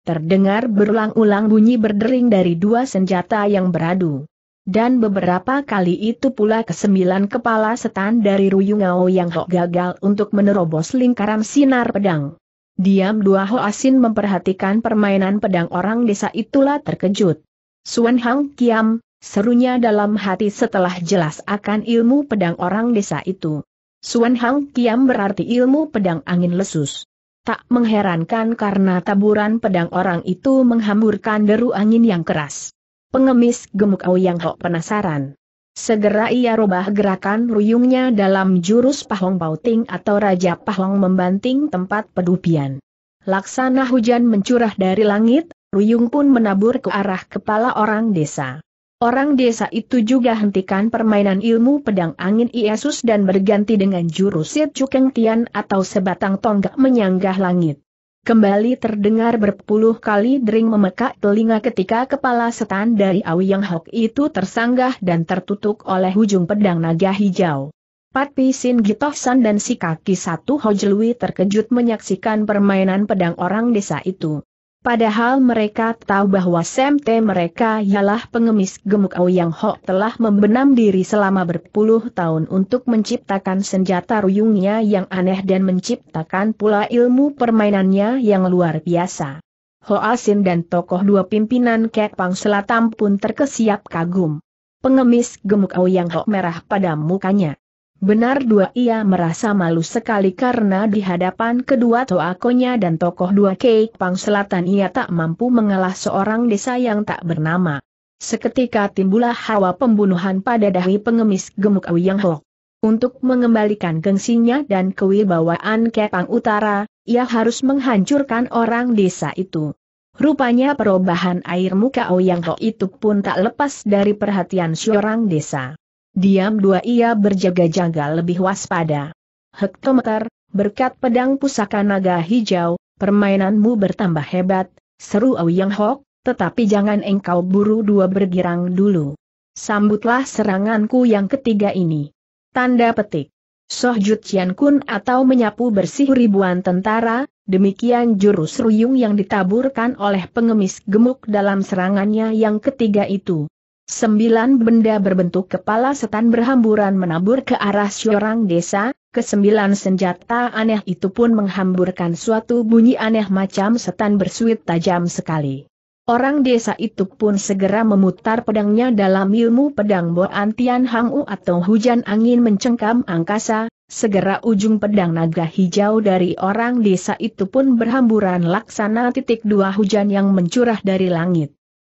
Terdengar berulang-ulang bunyi berdering dari dua senjata yang beradu. Dan beberapa kali itu pula kesembilan kepala setan dari Ruyungao yang Ho gagal untuk menerobos lingkaran sinar pedang. Diam dua Ho Asin memperhatikan permainan pedang orang desa itulah terkejut. Suan Hang Kiam, serunya dalam hati setelah jelas akan ilmu pedang orang desa itu. Suan Hang Kiam berarti ilmu pedang angin lesus. Tak mengherankan karena taburan pedang orang itu menghamburkan deru angin yang keras. Pengemis gemuk Ouyang Hok penasaran. Segera ia rubah gerakan ruyungnya dalam jurus Pahong Pauting atau Raja Pahong membanting tempat pedupian. Laksana hujan mencurah dari langit, ruyung pun menabur ke arah kepala orang desa. Orang desa itu juga hentikan permainan ilmu pedang angin Yesus dan berganti dengan jurus Sit Cukeng Tian atau sebatang tonggak menyanggah langit. Kembali terdengar berpuluh kali dering memekak telinga ketika kepala setan dari Awi Yang Hok itu tersanggah dan tertutup oleh ujung pedang naga hijau. Pat Pisin Gitosan dan si kaki satu Hojlui terkejut menyaksikan permainan pedang orang desa itu. Padahal mereka tahu bahwa semte mereka ialah pengemis gemuk Yang Ho telah membenam diri selama berpuluh tahun untuk menciptakan senjata ruyungnya yang aneh dan menciptakan pula ilmu permainannya yang luar biasa. Ho Asin dan tokoh dua pimpinan Kek Pang Selatan pun terkesiap kagum. Pengemis gemuk Yang Ho merah pada mukanya. Benar dua ia merasa malu sekali karena di hadapan kedua toakonya dan tokoh dua pang Selatan ia tak mampu mengalah seorang desa yang tak bernama. Seketika timbullah hawa pembunuhan pada dahi pengemis gemuk Yang Hok. Untuk mengembalikan gengsinya dan kewibawaan Kepang Utara, ia harus menghancurkan orang desa itu. Rupanya perubahan air muka Yang Hok itu pun tak lepas dari perhatian seorang desa. Diam dua ia berjaga-jaga lebih waspada. Hektometer, berkat pedang pusaka naga hijau, permainanmu bertambah hebat, seru Yang Hok, tetapi jangan engkau buru dua bergirang dulu. Sambutlah seranganku yang ketiga ini. Tanda petik. Soh Jut Kun atau menyapu bersih ribuan tentara, demikian jurus ruyung yang ditaburkan oleh pengemis gemuk dalam serangannya yang ketiga itu. Sembilan benda berbentuk kepala setan berhamburan menabur ke arah seorang desa, kesembilan senjata aneh itu pun menghamburkan suatu bunyi aneh macam setan bersuit tajam sekali. Orang desa itu pun segera memutar pedangnya dalam ilmu pedang Boan antian Hang U atau hujan angin mencengkam angkasa, segera ujung pedang naga hijau dari orang desa itu pun berhamburan laksana titik dua hujan yang mencurah dari langit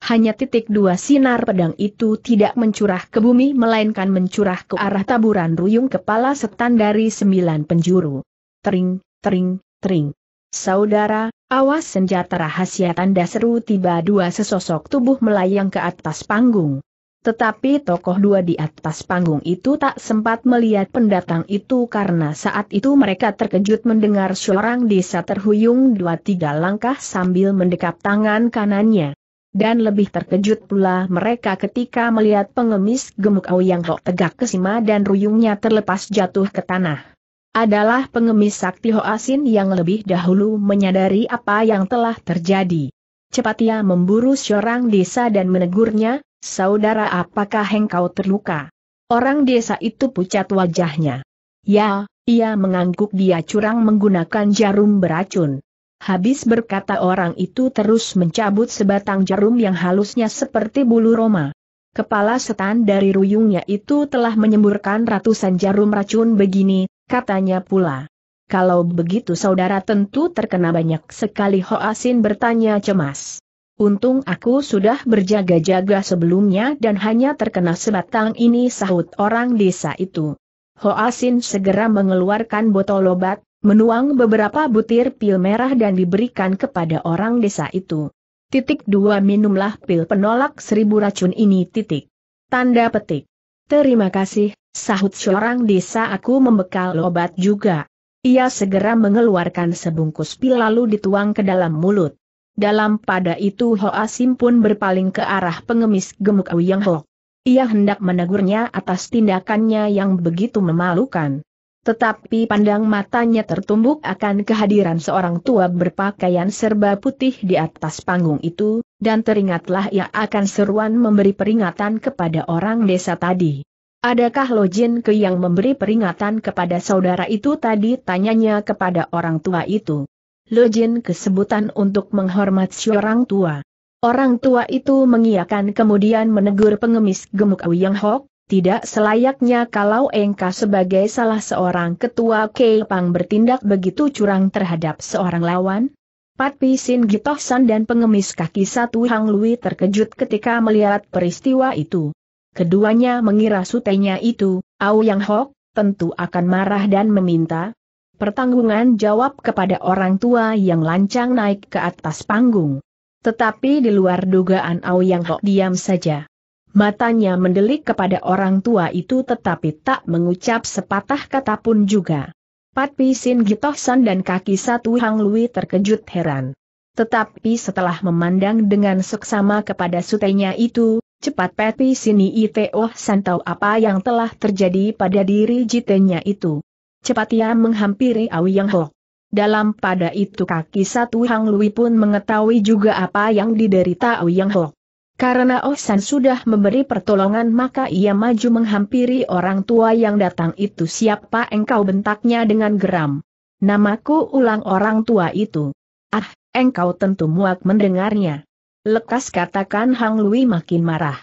hanya titik dua sinar pedang itu tidak mencurah ke bumi melainkan mencurah ke arah taburan ruyung kepala setan dari sembilan penjuru. Tering, tering, tering. Saudara, awas senjata rahasia tanda seru tiba dua sesosok tubuh melayang ke atas panggung. Tetapi tokoh dua di atas panggung itu tak sempat melihat pendatang itu karena saat itu mereka terkejut mendengar seorang desa terhuyung dua tiga langkah sambil mendekap tangan kanannya dan lebih terkejut pula mereka ketika melihat pengemis gemuk yang Ho tegak kesima dan ruyungnya terlepas jatuh ke tanah adalah pengemis sakti Ho Asin yang lebih dahulu menyadari apa yang telah terjadi. Cepat ia memburu seorang desa dan menegurnya, saudara apakah engkau terluka? Orang desa itu pucat wajahnya. Ya, ia mengangguk dia curang menggunakan jarum beracun. Habis berkata orang itu terus mencabut sebatang jarum yang halusnya seperti bulu roma. Kepala setan dari ruyungnya itu telah menyemburkan ratusan jarum racun begini, katanya pula. Kalau begitu saudara tentu terkena banyak sekali Hoasin bertanya cemas. Untung aku sudah berjaga-jaga sebelumnya dan hanya terkena sebatang ini sahut orang desa itu. Hoasin segera mengeluarkan botol obat, menuang beberapa butir pil merah dan diberikan kepada orang desa itu. Titik dua minumlah pil penolak seribu racun ini titik. Tanda petik. Terima kasih, sahut seorang desa aku membekal obat juga. Ia segera mengeluarkan sebungkus pil lalu dituang ke dalam mulut. Dalam pada itu Hoa Sim pun berpaling ke arah pengemis gemuk Yang Ho. Ia hendak menegurnya atas tindakannya yang begitu memalukan. Tetapi pandang matanya tertumbuk akan kehadiran seorang tua berpakaian serba putih di atas panggung itu, dan teringatlah ia akan seruan memberi peringatan kepada orang desa tadi. Adakah Lo Jin Ke yang memberi peringatan kepada saudara itu tadi tanyanya kepada orang tua itu? Lo Jin kesebutan untuk menghormati orang tua. Orang tua itu mengiakan kemudian menegur pengemis gemuk Yang Hok, tidak selayaknya kalau Engkau sebagai salah seorang ketua Keipang bertindak begitu curang terhadap seorang lawan? Pat Pisin Gitohsan dan pengemis kaki satu Hang Lui terkejut ketika melihat peristiwa itu. Keduanya mengira sutenya itu, Au Yang Hok, tentu akan marah dan meminta pertanggungan jawab kepada orang tua yang lancang naik ke atas panggung. Tetapi di luar dugaan Au Yang Hok diam saja matanya mendelik kepada orang tua itu tetapi tak mengucap sepatah kata pun juga. Pat Sin Gitohsan dan kaki satu Hang Lui terkejut heran. Tetapi setelah memandang dengan seksama kepada sutenya itu, cepat Pat Sini Itohsan San tahu apa yang telah terjadi pada diri jitenya itu. Cepat ia menghampiri Yang Ho. Dalam pada itu kaki satu Hang Lui pun mengetahui juga apa yang diderita Yang Ho. Karena Osan oh sudah memberi pertolongan maka ia maju menghampiri orang tua yang datang itu siapa engkau bentaknya dengan geram. Namaku ulang orang tua itu. Ah, engkau tentu muak mendengarnya. Lekas katakan Hang Lui makin marah.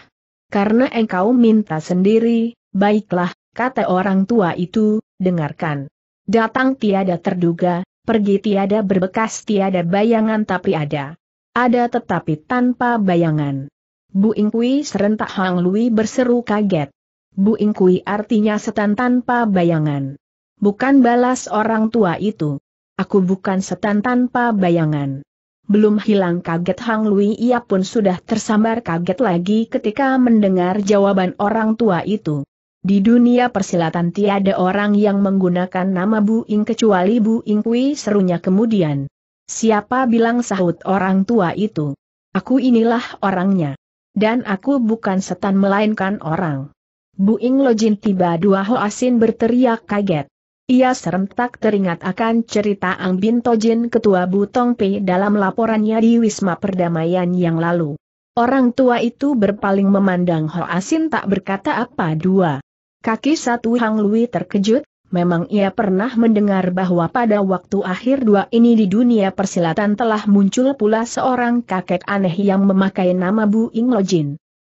Karena engkau minta sendiri, baiklah, kata orang tua itu, dengarkan. Datang tiada terduga, pergi tiada berbekas tiada bayangan tapi ada. Ada tetapi tanpa bayangan. Bu Ingkui serentak Hang Lui berseru kaget. Bu Ingkui artinya setan tanpa bayangan. Bukan balas orang tua itu. Aku bukan setan tanpa bayangan. Belum hilang kaget Hang Lui ia pun sudah tersambar kaget lagi ketika mendengar jawaban orang tua itu. Di dunia persilatan tiada orang yang menggunakan nama Bu Ing kecuali Bu Ing Kui serunya kemudian. Siapa bilang sahut orang tua itu? Aku inilah orangnya. Dan aku bukan setan melainkan orang. Buing Jin tiba dua Hoasin berteriak kaget. Ia serentak teringat akan cerita Ang Bin Tojin ketua Butong P dalam laporannya di Wisma Perdamaian yang lalu. Orang tua itu berpaling memandang Ho Asin tak berkata apa dua. Kaki satu Hang Lui terkejut, memang ia pernah mendengar bahwa pada waktu akhir dua ini di dunia persilatan telah muncul pula seorang kakek aneh yang memakai nama Bu Ing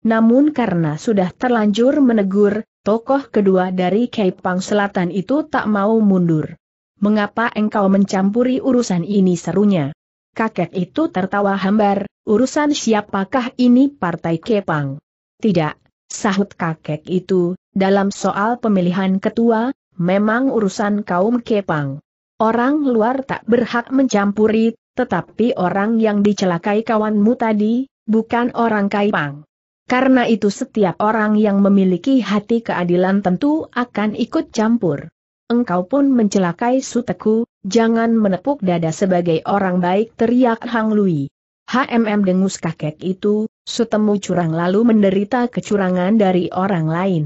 Namun karena sudah terlanjur menegur, tokoh kedua dari Kepang Selatan itu tak mau mundur. Mengapa engkau mencampuri urusan ini serunya? Kakek itu tertawa hambar, urusan siapakah ini Partai Kepang? Tidak, sahut kakek itu, dalam soal pemilihan ketua, memang urusan kaum Kepang. Orang luar tak berhak mencampuri, tetapi orang yang dicelakai kawanmu tadi, bukan orang Kaipang. Karena itu setiap orang yang memiliki hati keadilan tentu akan ikut campur. Engkau pun mencelakai Suteku, jangan menepuk dada sebagai orang baik teriak Hang Lui. HMM dengus kakek itu, sutemu curang lalu menderita kecurangan dari orang lain.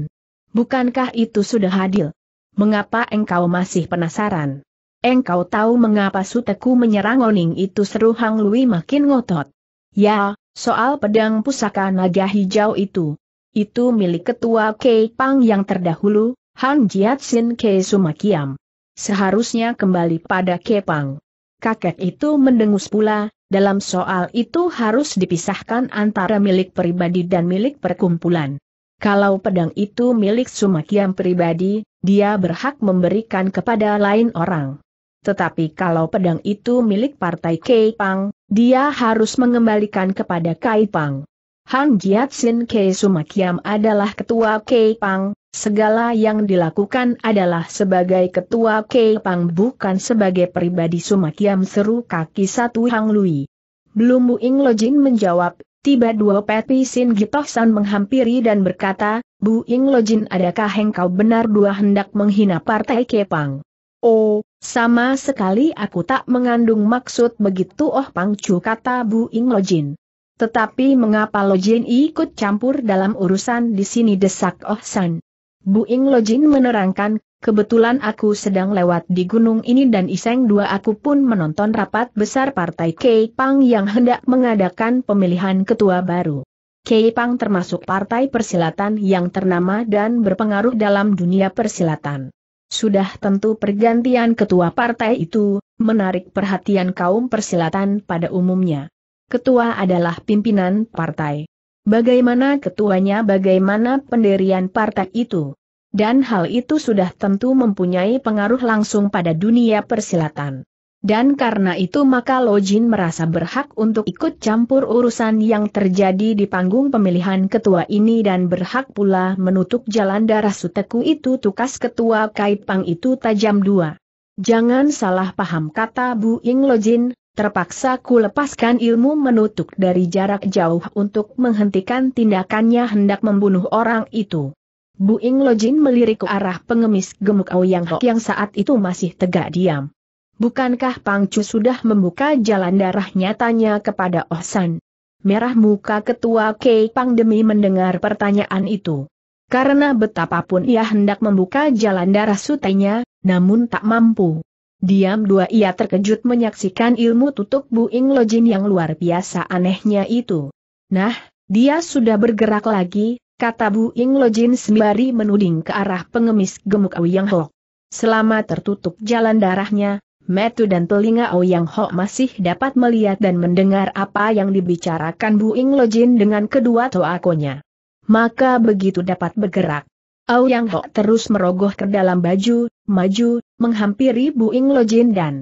Bukankah itu sudah adil? Mengapa engkau masih penasaran? Engkau tahu mengapa suteku menyerang Oning itu seru Hang Lui makin ngotot. Ya, soal pedang pusaka naga hijau itu. Itu milik ketua Kei Pang yang terdahulu, Han Jiatsin Kei Sumakiam. Seharusnya kembali pada Kei Pang. Kakek itu mendengus pula, dalam soal itu harus dipisahkan antara milik pribadi dan milik perkumpulan. Kalau pedang itu milik Sumakiam pribadi, dia berhak memberikan kepada lain orang. Tetapi kalau pedang itu milik partai Kei dia harus mengembalikan kepada Kai Pang. Han Jiatsin Kei Sumakiam adalah ketua Kei segala yang dilakukan adalah sebagai ketua Kei bukan sebagai pribadi Sumakiam seru kaki satu Hang Lui. Belum Muing Lojin menjawab Tiba dua Peti Sin San menghampiri dan berkata, Bu Ing Lojin adakah engkau benar dua hendak menghina Partai Kepang? Oh, sama sekali aku tak mengandung maksud begitu oh pangcu kata Bu Ing Lojin. Tetapi mengapa Lojin ikut campur dalam urusan di sini desak Oh San? Bu Ing Lojin menerangkan, Kebetulan aku sedang lewat di gunung ini dan iseng dua aku pun menonton rapat besar partai Kei Pang yang hendak mengadakan pemilihan ketua baru. Kei Pang termasuk partai persilatan yang ternama dan berpengaruh dalam dunia persilatan. Sudah tentu pergantian ketua partai itu, menarik perhatian kaum persilatan pada umumnya. Ketua adalah pimpinan partai. Bagaimana ketuanya bagaimana pendirian partai itu? dan hal itu sudah tentu mempunyai pengaruh langsung pada dunia persilatan. Dan karena itu maka Lojin merasa berhak untuk ikut campur urusan yang terjadi di panggung pemilihan ketua ini dan berhak pula menutup jalan darah suteku itu tukas ketua Kaipang itu tajam dua. Jangan salah paham kata Bu Ying Lojin, terpaksa ku lepaskan ilmu menutup dari jarak jauh untuk menghentikan tindakannya hendak membunuh orang itu. Bu Lojin melirik ke arah pengemis gemuk Ouyang Hok yang saat itu masih tegak diam. Bukankah Pangcu sudah membuka jalan darah nyatanya kepada Ohsan? Merah muka ketua Kei Pang demi mendengar pertanyaan itu. Karena betapapun ia hendak membuka jalan darah sutenya, namun tak mampu. Diam dua ia terkejut menyaksikan ilmu tutup Bu Lojin yang luar biasa anehnya itu. Nah, dia sudah bergerak lagi, kata Bu Ying Jin sembari menuding ke arah pengemis gemuk Ouyang Ho. Selama tertutup jalan darahnya, metu dan telinga Ouyang Ho masih dapat melihat dan mendengar apa yang dibicarakan Bu Ying Jin dengan kedua toakonya. Maka begitu dapat bergerak. Ouyang Ho terus merogoh ke dalam baju, maju, menghampiri Bu Ying Jin dan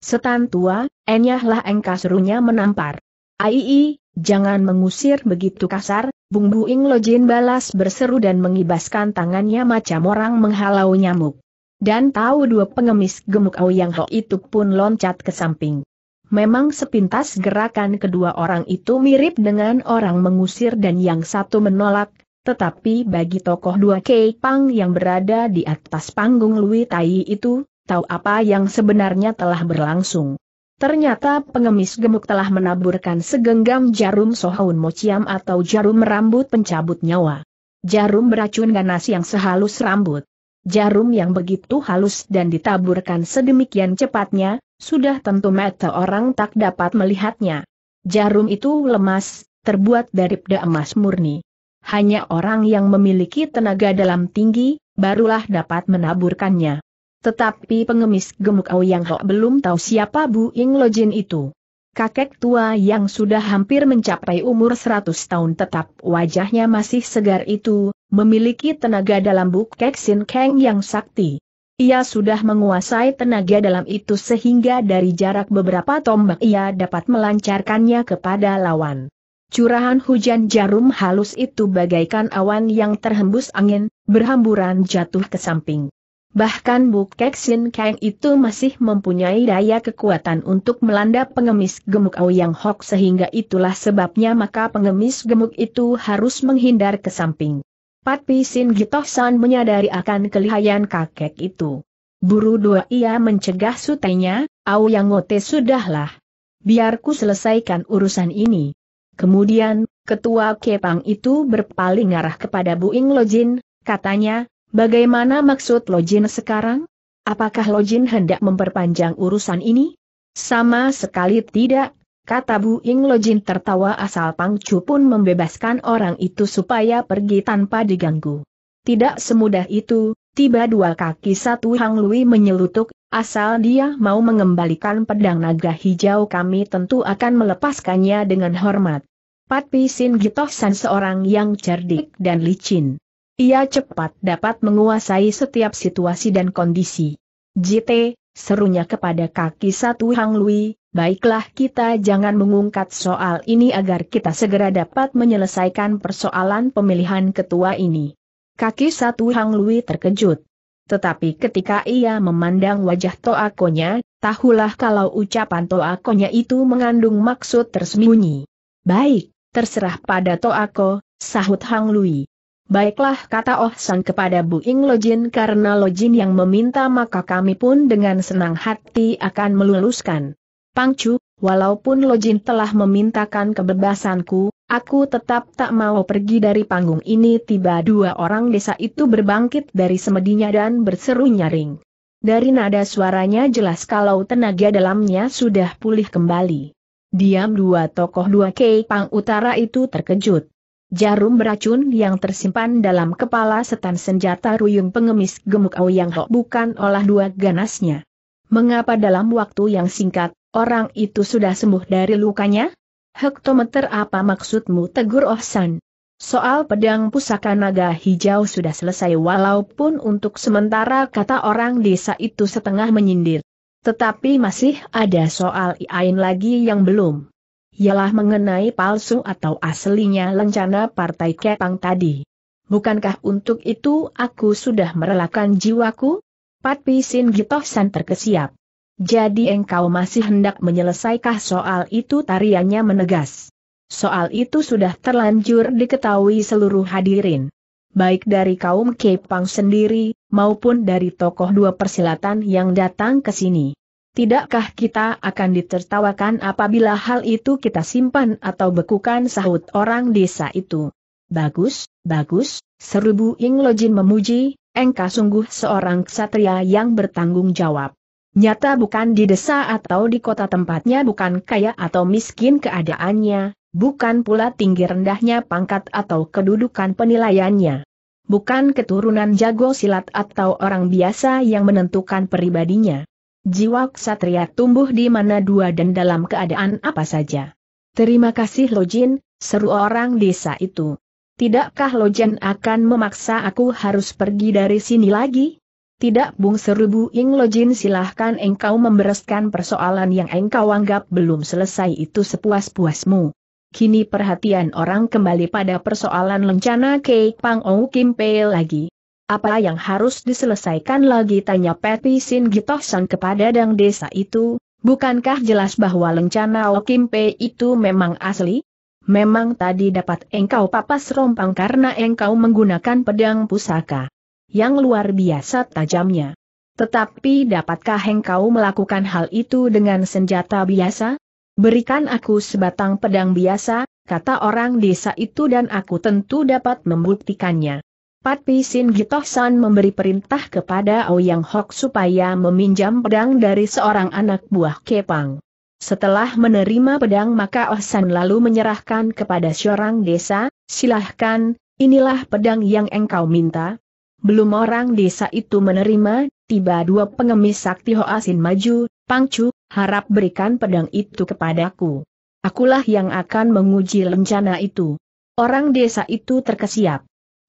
setan tua, enyahlah engkau serunya menampar. Aii, Jangan mengusir begitu kasar, Bung Buing Lojin balas berseru dan mengibaskan tangannya macam orang menghalau nyamuk. Dan tahu dua pengemis gemuk Aoyang Ho itu pun loncat ke samping. Memang sepintas gerakan kedua orang itu mirip dengan orang mengusir dan yang satu menolak, tetapi bagi tokoh dua Kei Pang yang berada di atas panggung Lui Tai itu, tahu apa yang sebenarnya telah berlangsung. Ternyata pengemis gemuk telah menaburkan segenggam jarum sohaun mociam atau jarum rambut pencabut nyawa. Jarum beracun ganas yang sehalus rambut. Jarum yang begitu halus dan ditaburkan sedemikian cepatnya, sudah tentu mata orang tak dapat melihatnya. Jarum itu lemas, terbuat dari peda emas murni. Hanya orang yang memiliki tenaga dalam tinggi, barulah dapat menaburkannya. Tetapi pengemis gemuk yang Ho belum tahu siapa Bu Ing Jin itu. Kakek tua yang sudah hampir mencapai umur 100 tahun tetap wajahnya masih segar itu, memiliki tenaga dalam Kek Sin Kang yang sakti. Ia sudah menguasai tenaga dalam itu sehingga dari jarak beberapa tombak ia dapat melancarkannya kepada lawan. Curahan hujan jarum halus itu bagaikan awan yang terhembus angin, berhamburan jatuh ke samping. Bahkan Bu Keksin Kang itu masih mempunyai daya kekuatan untuk melanda pengemis gemuk yang Hok sehingga itulah sebabnya maka pengemis gemuk itu harus menghindar ke samping. Patpi Sin Gitoh menyadari akan kelihayan kakek itu. Buru dua ia mencegah sutenya, yang Ngote sudahlah. Biarku selesaikan urusan ini. Kemudian, ketua Kepang itu berpaling arah kepada Buing Lojin, katanya, Bagaimana maksud Lojin sekarang? Apakah Lojin hendak memperpanjang urusan ini? Sama sekali tidak, kata Bu Ing Lojin tertawa asal Pangcu pun membebaskan orang itu supaya pergi tanpa diganggu. Tidak semudah itu, tiba dua kaki satu Hang Lui menyelutuk, asal dia mau mengembalikan pedang naga hijau kami tentu akan melepaskannya dengan hormat. Pat Pisin Gitosan seorang yang cerdik dan licin. Ia cepat dapat menguasai setiap situasi dan kondisi. JT, serunya kepada kaki satu Hang Lui, baiklah kita jangan mengungkat soal ini agar kita segera dapat menyelesaikan persoalan pemilihan ketua ini. Kaki satu Hang Lui terkejut. Tetapi ketika ia memandang wajah Toakonya, tahulah kalau ucapan Toakonya itu mengandung maksud tersembunyi. Baik, terserah pada Toako, sahut Hang Lui. Baiklah kata Oh San kepada Bu Ing Lojin karena Lojin yang meminta maka kami pun dengan senang hati akan meluluskan. Pangcu, walaupun Lojin telah memintakan kebebasanku, aku tetap tak mau pergi dari panggung ini tiba dua orang desa itu berbangkit dari semedinya dan berseru nyaring. Dari nada suaranya jelas kalau tenaga dalamnya sudah pulih kembali. Diam dua tokoh dua Kei Pang Utara itu terkejut. Jarum beracun yang tersimpan dalam kepala setan senjata ruyung pengemis gemuk Aoyang Ho bukan olah dua ganasnya. Mengapa dalam waktu yang singkat, orang itu sudah sembuh dari lukanya? Hektometer apa maksudmu tegur Oh San? Soal pedang pusaka naga hijau sudah selesai walaupun untuk sementara kata orang desa itu setengah menyindir. Tetapi masih ada soal iain lagi yang belum ialah mengenai palsu atau aslinya lencana Partai Kepang tadi. Bukankah untuk itu aku sudah merelakan jiwaku? Pat Pisin Gitohsan terkesiap. Jadi engkau masih hendak menyelesaikah soal itu tariannya menegas. Soal itu sudah terlanjur diketahui seluruh hadirin. Baik dari kaum Kepang sendiri, maupun dari tokoh dua persilatan yang datang ke sini. Tidakkah kita akan ditertawakan apabila hal itu kita simpan atau bekukan sahut orang desa itu? Bagus, bagus, seru Bu Ing memuji, engkau sungguh seorang ksatria yang bertanggung jawab. Nyata bukan di desa atau di kota tempatnya bukan kaya atau miskin keadaannya, bukan pula tinggi rendahnya pangkat atau kedudukan penilaiannya. Bukan keturunan jago silat atau orang biasa yang menentukan peribadinya. Jiwa ksatria tumbuh di mana dua dan dalam keadaan apa saja. Terima kasih Lojin, seru orang desa itu. Tidakkah Lojin akan memaksa aku harus pergi dari sini lagi? Tidak Bung Serubu Ing Lojin silahkan engkau membereskan persoalan yang engkau anggap belum selesai itu sepuas-puasmu. Kini perhatian orang kembali pada persoalan lencana Kei Pang Ou Kim Pei lagi. Apa yang harus diselesaikan lagi tanya Peti Sin Gitosan kepada dang desa itu, bukankah jelas bahwa lencana Okimpe itu memang asli? Memang tadi dapat engkau papas rompang karena engkau menggunakan pedang pusaka yang luar biasa tajamnya. Tetapi dapatkah engkau melakukan hal itu dengan senjata biasa? Berikan aku sebatang pedang biasa, kata orang desa itu dan aku tentu dapat membuktikannya. Pat Pisin Gitohsan memberi perintah kepada Ouyang Hok supaya meminjam pedang dari seorang anak buah Kepang. Setelah menerima pedang maka Ohsan lalu menyerahkan kepada seorang desa, silahkan, inilah pedang yang engkau minta. Belum orang desa itu menerima, tiba dua pengemis sakti Hoasin maju, Pangcu, harap berikan pedang itu kepadaku. Akulah yang akan menguji rencana itu. Orang desa itu terkesiap.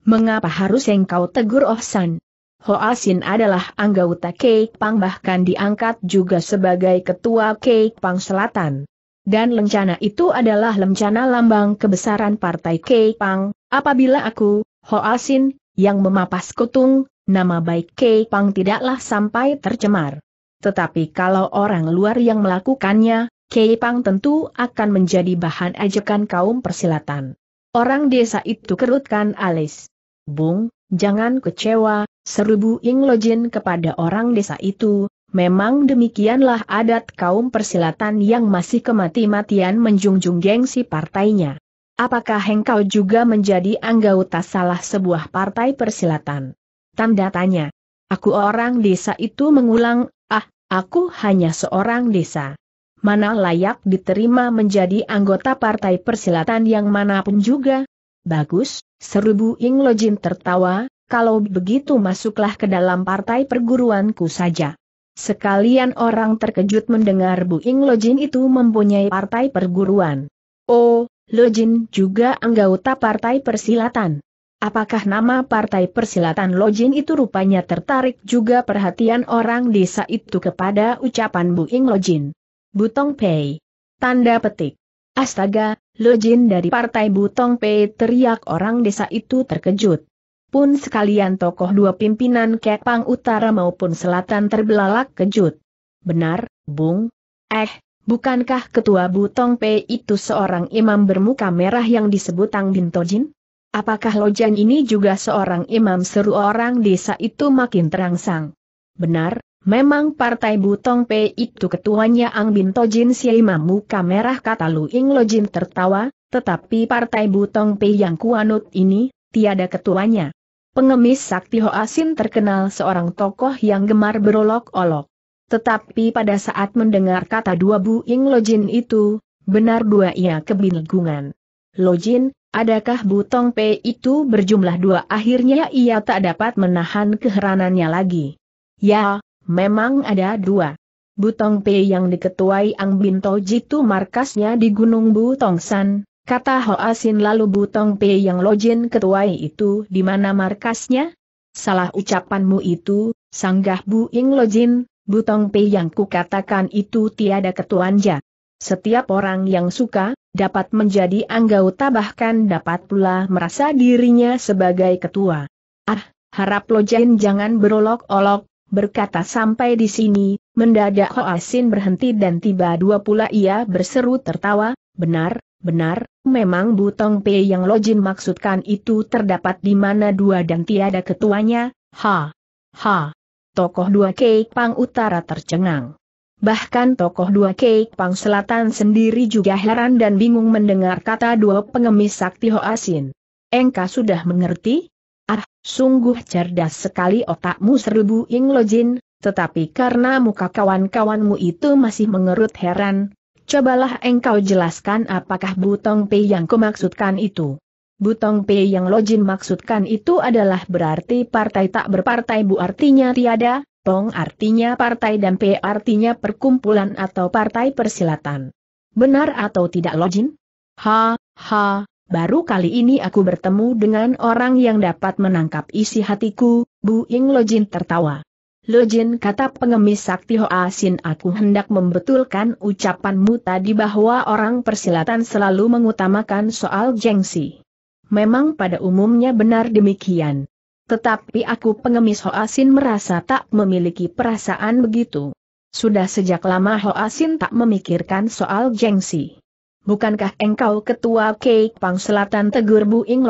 Mengapa harus engkau tegur Oh San? Hoa Sin adalah anggota Kei Pang bahkan diangkat juga sebagai ketua Kei Pang Selatan. Dan lencana itu adalah lencana lambang kebesaran partai Kei Pang, apabila aku, Hoa Sin, yang memapas kutung, nama baik Kei Pang tidaklah sampai tercemar. Tetapi kalau orang luar yang melakukannya, Kei Pang tentu akan menjadi bahan ajakan kaum persilatan. Orang desa itu kerutkan alis. Bung, jangan kecewa, seru Bu Ing kepada orang desa itu, memang demikianlah adat kaum persilatan yang masih kemati-matian menjunjung gengsi partainya. Apakah engkau juga menjadi anggota salah sebuah partai persilatan? Tanda tanya. Aku orang desa itu mengulang, ah, aku hanya seorang desa mana layak diterima menjadi anggota partai persilatan yang manapun juga. Bagus, Serubu Ing Lojin tertawa, kalau begitu masuklah ke dalam partai perguruanku saja. Sekalian orang terkejut mendengar Bu Ing Lojin itu mempunyai partai perguruan. Oh, Lojin juga anggota partai persilatan. Apakah nama partai persilatan Lojin itu rupanya tertarik juga perhatian orang desa itu kepada ucapan Bu Ing Lojin. Butong Pei. Tanda petik. Astaga, Lojin dari partai Butong Pei teriak orang desa itu terkejut. Pun sekalian tokoh dua pimpinan Kepang Utara maupun Selatan terbelalak kejut. Benar, Bung? Eh, bukankah ketua Butong Pei itu seorang imam bermuka merah yang disebut Tang Jin? Apakah Lojan ini juga seorang imam seru orang desa itu makin terangsang? Benar, Memang partai Butong P itu ketuanya Ang Binto Jin Siema muka merah kata Lu Ing Jin tertawa, tetapi partai Butong P yang kuanut ini, tiada ketuanya. Pengemis Sakti Asin terkenal seorang tokoh yang gemar berolok-olok. Tetapi pada saat mendengar kata dua Bu Ing Jin itu, benar dua ia kebingungan. Lo Jin, adakah Butong P itu berjumlah dua akhirnya ia tak dapat menahan keheranannya lagi. Ya, Memang ada dua. Butong Pei yang diketuai Ang Binto Jitu markasnya di Gunung Butongsan, kata Sin lalu Butong Pei yang Lojin ketuai itu di mana markasnya? Salah ucapanmu itu, Sanggah Bu Ing Lojin, Butong Pei yang kukatakan itu tiada ketuanja. Setiap orang yang suka, dapat menjadi anggota bahkan dapat pula merasa dirinya sebagai ketua. Ah, harap Lojin jangan berolok-olok, Berkata sampai di sini, mendadak Ho Asin berhenti dan tiba dua pula ia berseru tertawa, benar, benar, memang Butong P yang Lojin maksudkan itu terdapat di mana dua dan tiada ketuanya, ha, ha. Tokoh dua Keik Pang Utara tercengang. Bahkan tokoh dua Keik Pang Selatan sendiri juga heran dan bingung mendengar kata dua pengemis sakti Ho Asin. Engka sudah mengerti? Ah, sungguh cerdas sekali otakmu serbu Inglojin, tetapi karena muka kawan-kawanmu itu masih mengerut heran, cobalah engkau jelaskan apakah Butong Pei yang kumaksudkan itu. Butong P yang Lojin maksudkan itu adalah berarti partai tak berpartai Bu artinya tiada, Tong artinya partai dan P artinya perkumpulan atau partai persilatan. Benar atau tidak Lojin? Ha, ha, Baru kali ini aku bertemu dengan orang yang dapat menangkap isi hatiku, Bu Ying Lojin tertawa. Lojin kata pengemis sakti Hoa Sin aku hendak membetulkan ucapanmu tadi bahwa orang persilatan selalu mengutamakan soal gengsi. Memang pada umumnya benar demikian. Tetapi aku pengemis Hoa Sin merasa tak memiliki perasaan begitu. Sudah sejak lama Hoa Sin tak memikirkan soal gengsi bukankah engkau ketua Kei Pang Selatan tegur Bu Ing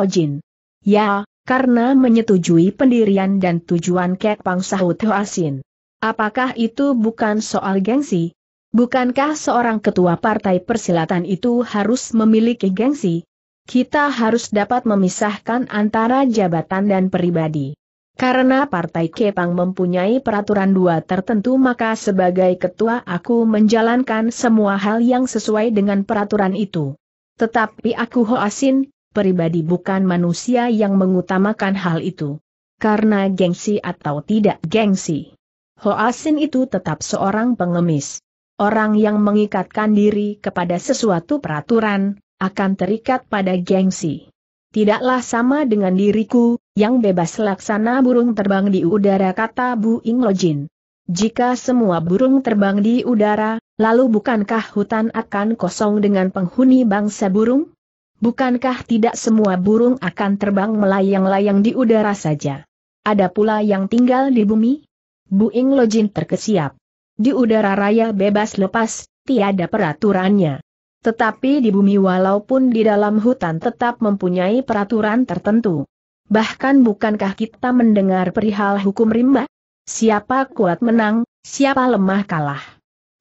Ya, karena menyetujui pendirian dan tujuan Kek Pang Sahut Hoasin. Apakah itu bukan soal gengsi? Bukankah seorang ketua partai persilatan itu harus memiliki gengsi? Kita harus dapat memisahkan antara jabatan dan pribadi. Karena Partai Kepang mempunyai peraturan dua tertentu maka sebagai ketua aku menjalankan semua hal yang sesuai dengan peraturan itu. Tetapi aku Hoasin, pribadi bukan manusia yang mengutamakan hal itu. Karena gengsi atau tidak gengsi. Hoasin itu tetap seorang pengemis. Orang yang mengikatkan diri kepada sesuatu peraturan, akan terikat pada gengsi tidaklah sama dengan diriku, yang bebas laksana burung terbang di udara kata Bu Inglojin. Jika semua burung terbang di udara, lalu bukankah hutan akan kosong dengan penghuni bangsa burung? Bukankah tidak semua burung akan terbang melayang-layang di udara saja? Ada pula yang tinggal di bumi? Bu Inglojin terkesiap. Di udara raya bebas lepas, tiada peraturannya. Tetapi di bumi walaupun di dalam hutan tetap mempunyai peraturan tertentu. Bahkan bukankah kita mendengar perihal hukum rimba? Siapa kuat menang, siapa lemah kalah.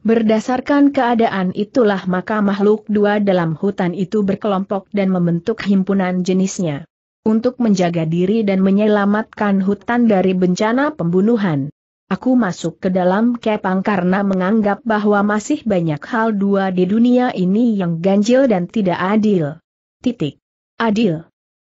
Berdasarkan keadaan itulah maka makhluk dua dalam hutan itu berkelompok dan membentuk himpunan jenisnya. Untuk menjaga diri dan menyelamatkan hutan dari bencana pembunuhan. Aku masuk ke dalam kepang karena menganggap bahwa masih banyak hal dua di dunia ini yang ganjil dan tidak adil. Titik. Adil.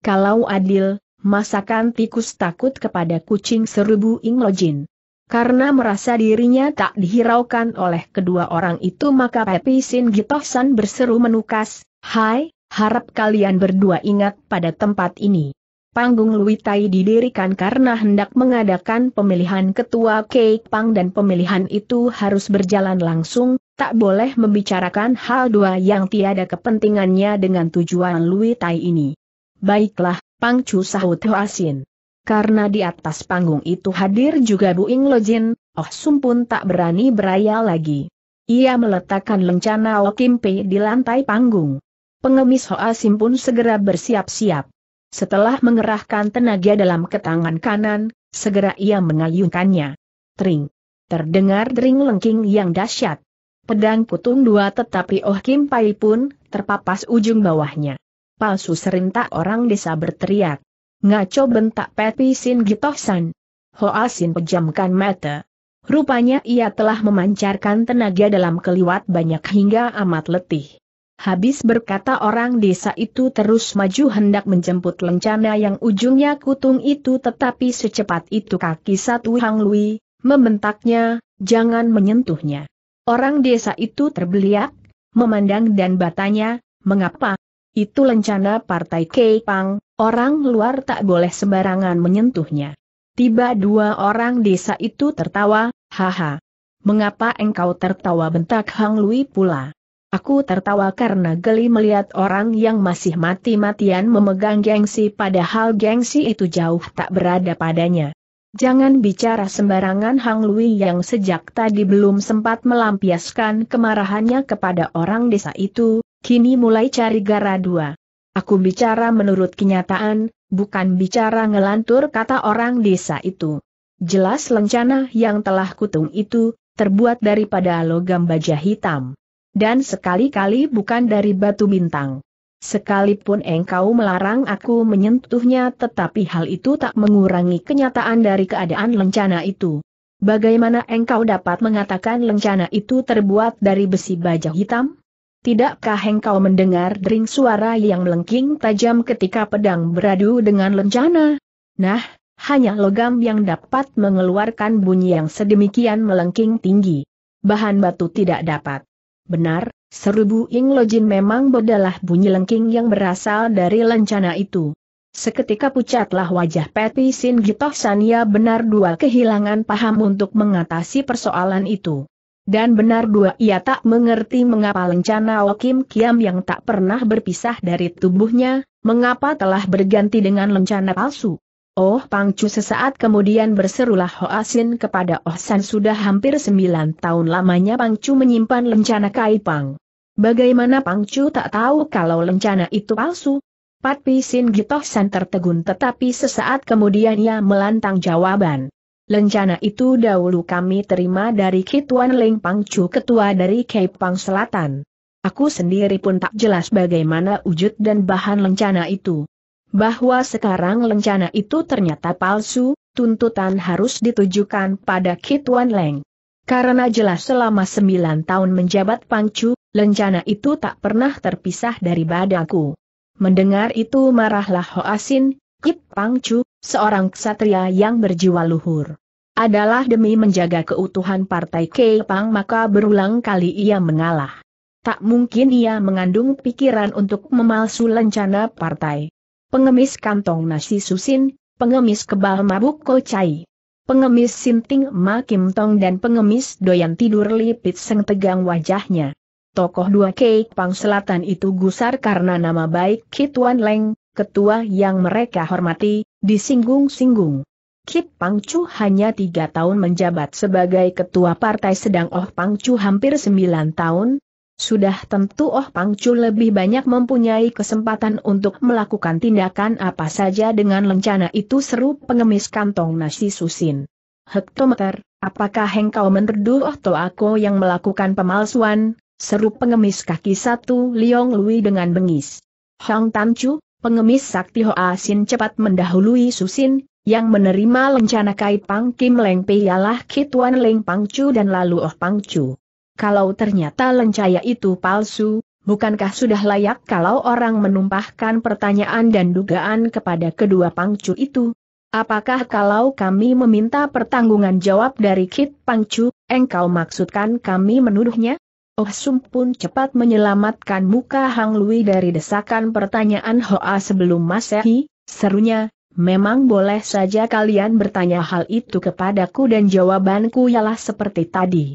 Kalau adil, masakan tikus takut kepada kucing serubu inglojin. Karena merasa dirinya tak dihiraukan oleh kedua orang itu maka Pepi Sin Gitosan berseru menukas, Hai, harap kalian berdua ingat pada tempat ini. Panggung Luitai didirikan karena hendak mengadakan pemilihan ketua Pang dan pemilihan itu harus berjalan langsung, tak boleh membicarakan hal dua yang tiada kepentingannya dengan tujuan Luitai ini. Baiklah, Pang Chu sahut Hoasin. Karena di atas panggung itu hadir juga Lo Lojin, Oh Sum pun tak berani beraya lagi. Ia meletakkan lencana Okimpe oh di lantai panggung. Pengemis Hoa pun segera bersiap-siap. Setelah mengerahkan tenaga dalam ke tangan kanan, segera ia mengayunkannya. Tring. Terdengar dering lengking yang dahsyat. Pedang putung dua tetapi Oh Kim Pai pun terpapas ujung bawahnya. Palsu serintak orang desa berteriak. Ngaco bentak Pepi Sin Gitohsan. Hoa Sin pejamkan mata. Rupanya ia telah memancarkan tenaga dalam keliwat banyak hingga amat letih. Habis berkata orang desa itu terus maju hendak menjemput lencana yang ujungnya kutung itu tetapi secepat itu kaki satu Hang Lui, membentaknya, jangan menyentuhnya. Orang desa itu terbeliak, memandang dan batanya, mengapa? Itu lencana partai Keipang, orang luar tak boleh sembarangan menyentuhnya. Tiba dua orang desa itu tertawa, haha. Mengapa engkau tertawa bentak Hang Lui pula? Aku tertawa karena geli melihat orang yang masih mati-matian memegang gengsi padahal gengsi itu jauh tak berada padanya. Jangan bicara sembarangan Hang Lui yang sejak tadi belum sempat melampiaskan kemarahannya kepada orang desa itu, kini mulai cari gara dua. Aku bicara menurut kenyataan, bukan bicara ngelantur kata orang desa itu. Jelas lencana yang telah kutung itu, terbuat daripada logam baja hitam dan sekali-kali bukan dari batu bintang. Sekalipun engkau melarang aku menyentuhnya tetapi hal itu tak mengurangi kenyataan dari keadaan lencana itu. Bagaimana engkau dapat mengatakan lencana itu terbuat dari besi baja hitam? Tidakkah engkau mendengar dering suara yang melengking tajam ketika pedang beradu dengan lencana? Nah, hanya logam yang dapat mengeluarkan bunyi yang sedemikian melengking tinggi. Bahan batu tidak dapat. Benar, serubu Ing Lojin memang bedalah bunyi lengking yang berasal dari lencana itu. Seketika pucatlah wajah Peti Sin Gitoh Sania benar dua kehilangan paham untuk mengatasi persoalan itu. Dan benar dua ia tak mengerti mengapa lencana Okim Kiam yang tak pernah berpisah dari tubuhnya, mengapa telah berganti dengan lencana palsu. Oh Pangcu sesaat kemudian berserulah Hoasin kepada Oh San sudah hampir sembilan tahun lamanya Pangcu menyimpan lencana Kai Pang. Bagaimana Pangcu tak tahu kalau lencana itu palsu? Pat Pisin Gitoh San tertegun tetapi sesaat kemudian ia melantang jawaban. Lencana itu dahulu kami terima dari Kituan Leng Pangcu ketua dari Kai Pang Selatan. Aku sendiri pun tak jelas bagaimana wujud dan bahan lencana itu bahwa sekarang lencana itu ternyata palsu, tuntutan harus ditujukan pada Kit Wan Leng. Karena jelas selama sembilan tahun menjabat Pangcu, lencana itu tak pernah terpisah dari badaku. Mendengar itu marahlah Ho Asin. Kit Pangcu, seorang ksatria yang berjiwa luhur adalah demi menjaga keutuhan partai Pang maka berulang kali ia mengalah. Tak mungkin ia mengandung pikiran untuk memalsu lencana partai pengemis kantong nasi susin, pengemis kebal mabuk kocai. Pengemis sinting Ma Kim Tong dan pengemis doyan tidur lipit seng tegang wajahnya. Tokoh dua keik Pang Selatan itu gusar karena nama baik Kituan Leng, ketua yang mereka hormati, disinggung-singgung. Kit Pang Chu hanya tiga tahun menjabat sebagai ketua partai sedang Oh Pang Chu hampir sembilan tahun, sudah tentu Oh Pangcu lebih banyak mempunyai kesempatan untuk melakukan tindakan apa saja dengan lencana itu seru pengemis kantong nasi susin. Hektometer, apakah engkau menerduh Oh to aku yang melakukan pemalsuan? Seru pengemis kaki satu Liong Lui dengan bengis. Hang Tamcu, pengemis sakti Hoa Sin cepat mendahului Susin, yang menerima lencana Kai Pang Kim Leng Pi ialah Wan Leng Pangcu dan lalu Oh Pangcu kalau ternyata lencaya itu palsu, bukankah sudah layak kalau orang menumpahkan pertanyaan dan dugaan kepada kedua pangcu itu? Apakah kalau kami meminta pertanggungan jawab dari Kit Pangcu, engkau maksudkan kami menuduhnya? Oh Sum pun cepat menyelamatkan muka Hang Lui dari desakan pertanyaan Hoa sebelum Masehi, serunya, memang boleh saja kalian bertanya hal itu kepadaku dan jawabanku ialah seperti tadi.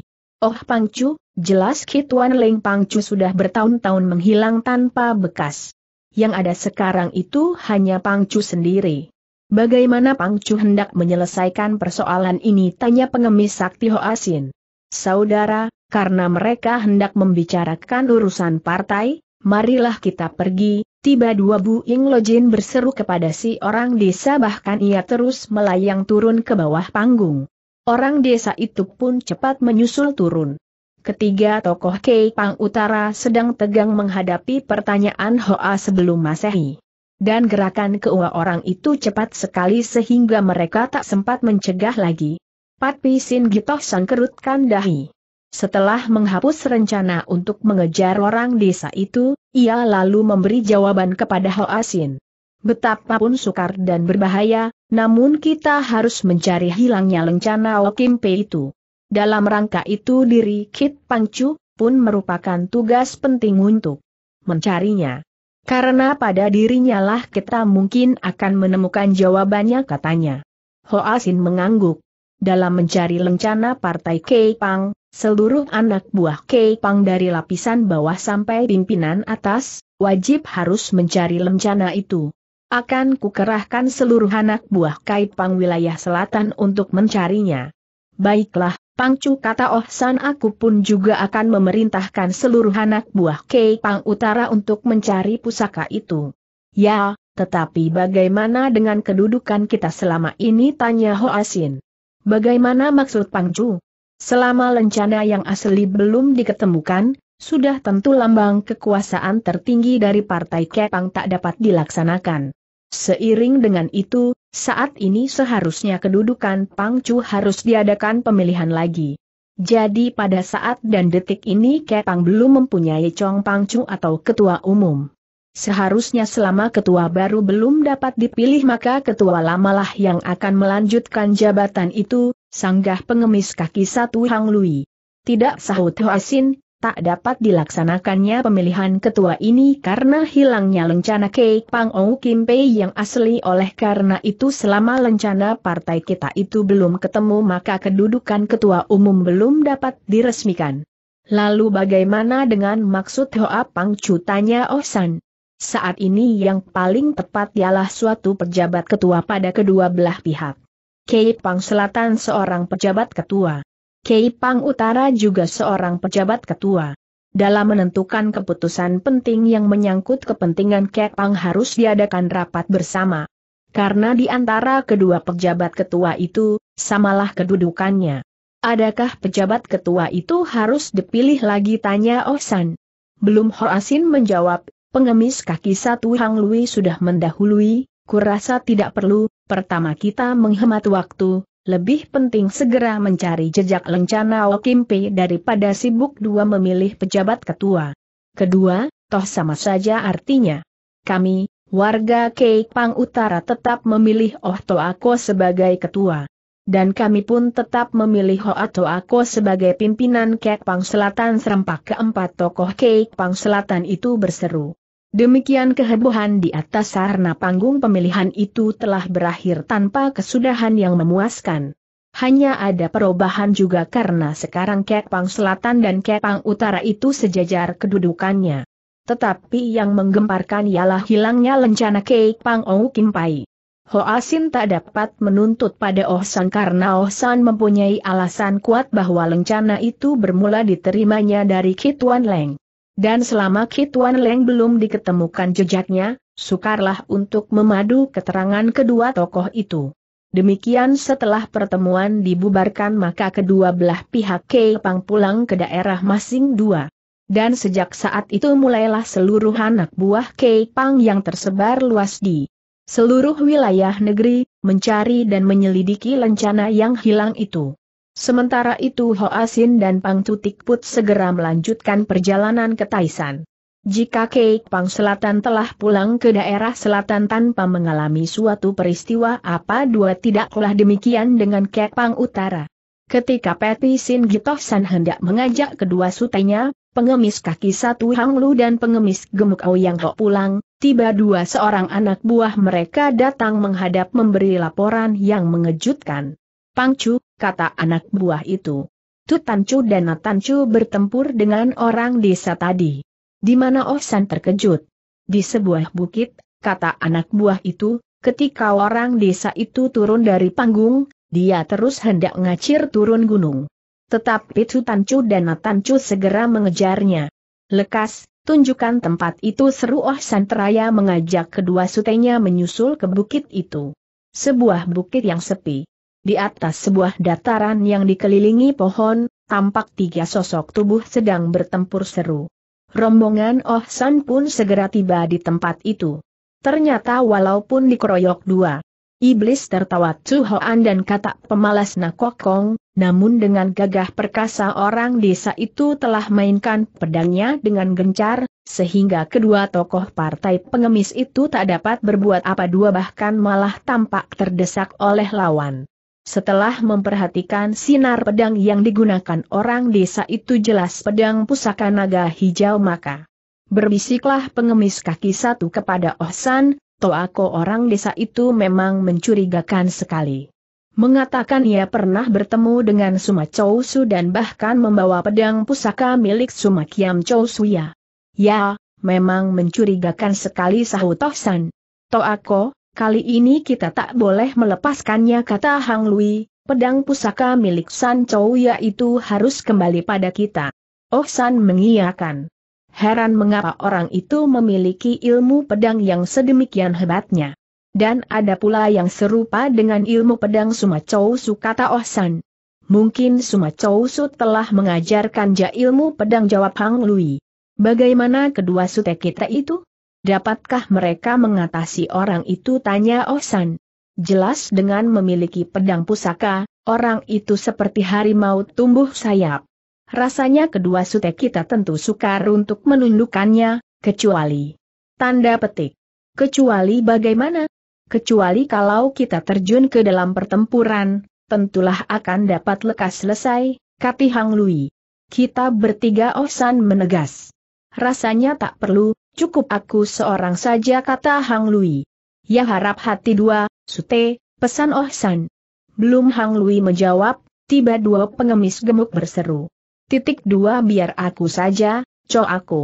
Oh Pangcu, jelas Kituan Leng Pangcu sudah bertahun-tahun menghilang tanpa bekas. Yang ada sekarang itu hanya Pangcu sendiri. Bagaimana Pangcu hendak menyelesaikan persoalan ini tanya pengemis Sakti Hoasin. Saudara, karena mereka hendak membicarakan urusan partai, marilah kita pergi, tiba dua Bu Ing Lojin berseru kepada si orang desa bahkan ia terus melayang turun ke bawah panggung. Orang desa itu pun cepat menyusul turun. Ketiga tokoh Kei Pang Utara sedang tegang menghadapi pertanyaan Hoa sebelum Masehi. Dan gerakan keua orang itu cepat sekali sehingga mereka tak sempat mencegah lagi. Pat Pisin Gitoh kerutkan dahi. Setelah menghapus rencana untuk mengejar orang desa itu, ia lalu memberi jawaban kepada Hoa Sin. Betapapun sukar dan berbahaya, namun kita harus mencari hilangnya lencana Okimpe itu. Dalam rangka itu diri Kit Pangcu pun merupakan tugas penting untuk mencarinya. Karena pada dirinya lah kita mungkin akan menemukan jawabannya katanya. Ho Asin mengangguk. Dalam mencari lencana partai Kei Pang, seluruh anak buah Kei Pang dari lapisan bawah sampai pimpinan atas, wajib harus mencari lencana itu. Akan kukerahkan seluruh anak buah Kaipang wilayah selatan untuk mencarinya. Baiklah, Pangcu kata Oh San aku pun juga akan memerintahkan seluruh anak buah Kaipang Utara untuk mencari pusaka itu. Ya, tetapi bagaimana dengan kedudukan kita selama ini tanya Ho Asin. Bagaimana maksud Pangcu? Selama lencana yang asli belum diketemukan, sudah tentu lambang kekuasaan tertinggi dari partai Kepang tak dapat dilaksanakan. Seiring dengan itu, saat ini seharusnya kedudukan Pangcu harus diadakan pemilihan lagi. Jadi pada saat dan detik ini Kepang belum mempunyai Chong Pangcu atau ketua umum. Seharusnya selama ketua baru belum dapat dipilih maka ketua lamalah yang akan melanjutkan jabatan itu, sanggah pengemis kaki satu Hang Lui. Tidak sahut Hoasin, tak dapat dilaksanakannya pemilihan ketua ini karena hilangnya lencana K. Pang Ou Kim Pei yang asli oleh karena itu selama lencana partai kita itu belum ketemu maka kedudukan ketua umum belum dapat diresmikan. Lalu bagaimana dengan maksud Hoa Pang Chu tanya Oh San? Saat ini yang paling tepat ialah suatu pejabat ketua pada kedua belah pihak. Kei Pang Selatan seorang pejabat ketua. Kepang Utara juga seorang pejabat ketua. Dalam menentukan keputusan penting yang menyangkut kepentingan Kepang harus diadakan rapat bersama. Karena di antara kedua pejabat ketua itu, samalah kedudukannya. Adakah pejabat ketua itu harus dipilih lagi tanya Osan? Oh Belum Hoasin menjawab, pengemis kaki satu Hang Lui sudah mendahului, kurasa tidak perlu, pertama kita menghemat waktu, lebih penting segera mencari jejak lencana Okimpe daripada sibuk dua memilih pejabat ketua. Kedua, toh sama saja artinya. Kami, warga Keipang Utara tetap memilih Oh Toako sebagai ketua. Dan kami pun tetap memilih Hoa Ako sebagai pimpinan Keipang Selatan serempak keempat tokoh Keipang Selatan itu berseru. Demikian kehebohan di atas sarana panggung pemilihan itu telah berakhir tanpa kesudahan yang memuaskan. Hanya ada perubahan juga karena sekarang Kepang Selatan dan Kepang Utara itu sejajar kedudukannya. Tetapi yang menggemparkan ialah hilangnya lencana Kepang Kim Pai. Hoa Sin tak dapat menuntut pada Oh San karena Oh San mempunyai alasan kuat bahwa lencana itu bermula diterimanya dari Kituan Leng. Dan selama Kituan Leng belum diketemukan jejaknya, sukarlah untuk memadu keterangan kedua tokoh itu. Demikian setelah pertemuan dibubarkan maka kedua belah pihak Keipang pulang ke daerah masing dua. Dan sejak saat itu mulailah seluruh anak buah Keipang yang tersebar luas di seluruh wilayah negeri, mencari dan menyelidiki lencana yang hilang itu. Sementara itu Ho Asin dan Pang Tutik Put segera melanjutkan perjalanan ke Taisan. Jika Keik Pang Selatan telah pulang ke daerah selatan tanpa mengalami suatu peristiwa apa dua tidaklah demikian dengan Keik Pang Utara. Ketika Peti Sin San hendak mengajak kedua sutenya, pengemis kaki satu Hang Lu dan pengemis gemuk Aoyang Ho pulang, tiba dua seorang anak buah mereka datang menghadap memberi laporan yang mengejutkan. Pangcu, kata anak buah itu. Tutancu dan Natancu bertempur dengan orang desa tadi. Di mana Ohsan terkejut. Di sebuah bukit, kata anak buah itu, ketika orang desa itu turun dari panggung, dia terus hendak ngacir turun gunung. Tetapi Tutancu dan Natancu segera mengejarnya. Lekas, tunjukkan tempat itu seru Ohsan Teraya mengajak kedua sutenya menyusul ke bukit itu. Sebuah bukit yang sepi. Di atas sebuah dataran yang dikelilingi pohon, tampak tiga sosok tubuh sedang bertempur seru. Rombongan Oh San pun segera tiba di tempat itu. Ternyata walaupun dikeroyok dua, Iblis tertawa Chu Hoan dan kata pemalas Nakokong, namun dengan gagah perkasa orang desa itu telah mainkan pedangnya dengan gencar, sehingga kedua tokoh partai pengemis itu tak dapat berbuat apa dua bahkan malah tampak terdesak oleh lawan. Setelah memperhatikan sinar pedang yang digunakan orang desa itu jelas pedang pusaka naga hijau maka berbisiklah pengemis kaki satu kepada Ohsan, Toako orang desa itu memang mencurigakan sekali. Mengatakan ia pernah bertemu dengan Suma Chousu dan bahkan membawa pedang pusaka milik Suma Kiam ya. ya, memang mencurigakan sekali sahut Ohsan. Toako, Kali ini kita tak boleh melepaskannya kata Hang Lui, pedang pusaka milik San Chou yaitu harus kembali pada kita. Oh San mengiyakan. Heran mengapa orang itu memiliki ilmu pedang yang sedemikian hebatnya. Dan ada pula yang serupa dengan ilmu pedang Suma Chou, Su kata Oh San. Mungkin Chou Su telah mengajarkan ja ilmu pedang jawab Hang Lui. Bagaimana kedua sute kita itu? Dapatkah mereka mengatasi orang itu tanya Osan. Jelas dengan memiliki pedang pusaka, orang itu seperti harimau tumbuh sayap. Rasanya kedua sute kita tentu sukar untuk menundukkannya, kecuali tanda petik. Kecuali bagaimana? Kecuali kalau kita terjun ke dalam pertempuran, tentulah akan dapat lekas selesai, kati Hang Lui. Kita bertiga Osan menegas. Rasanya tak perlu, cukup aku seorang saja kata Hang Lui. Ya harap hati dua, sute, pesan Oh San. Belum Hang Lui menjawab, tiba dua pengemis gemuk berseru. Titik dua biar aku saja, co aku.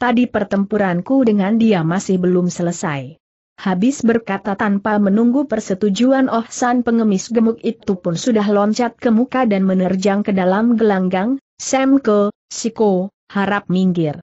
Tadi pertempuranku dengan dia masih belum selesai. Habis berkata tanpa menunggu persetujuan Oh San pengemis gemuk itu pun sudah loncat ke muka dan menerjang ke dalam gelanggang, Semko, Siko, harap minggir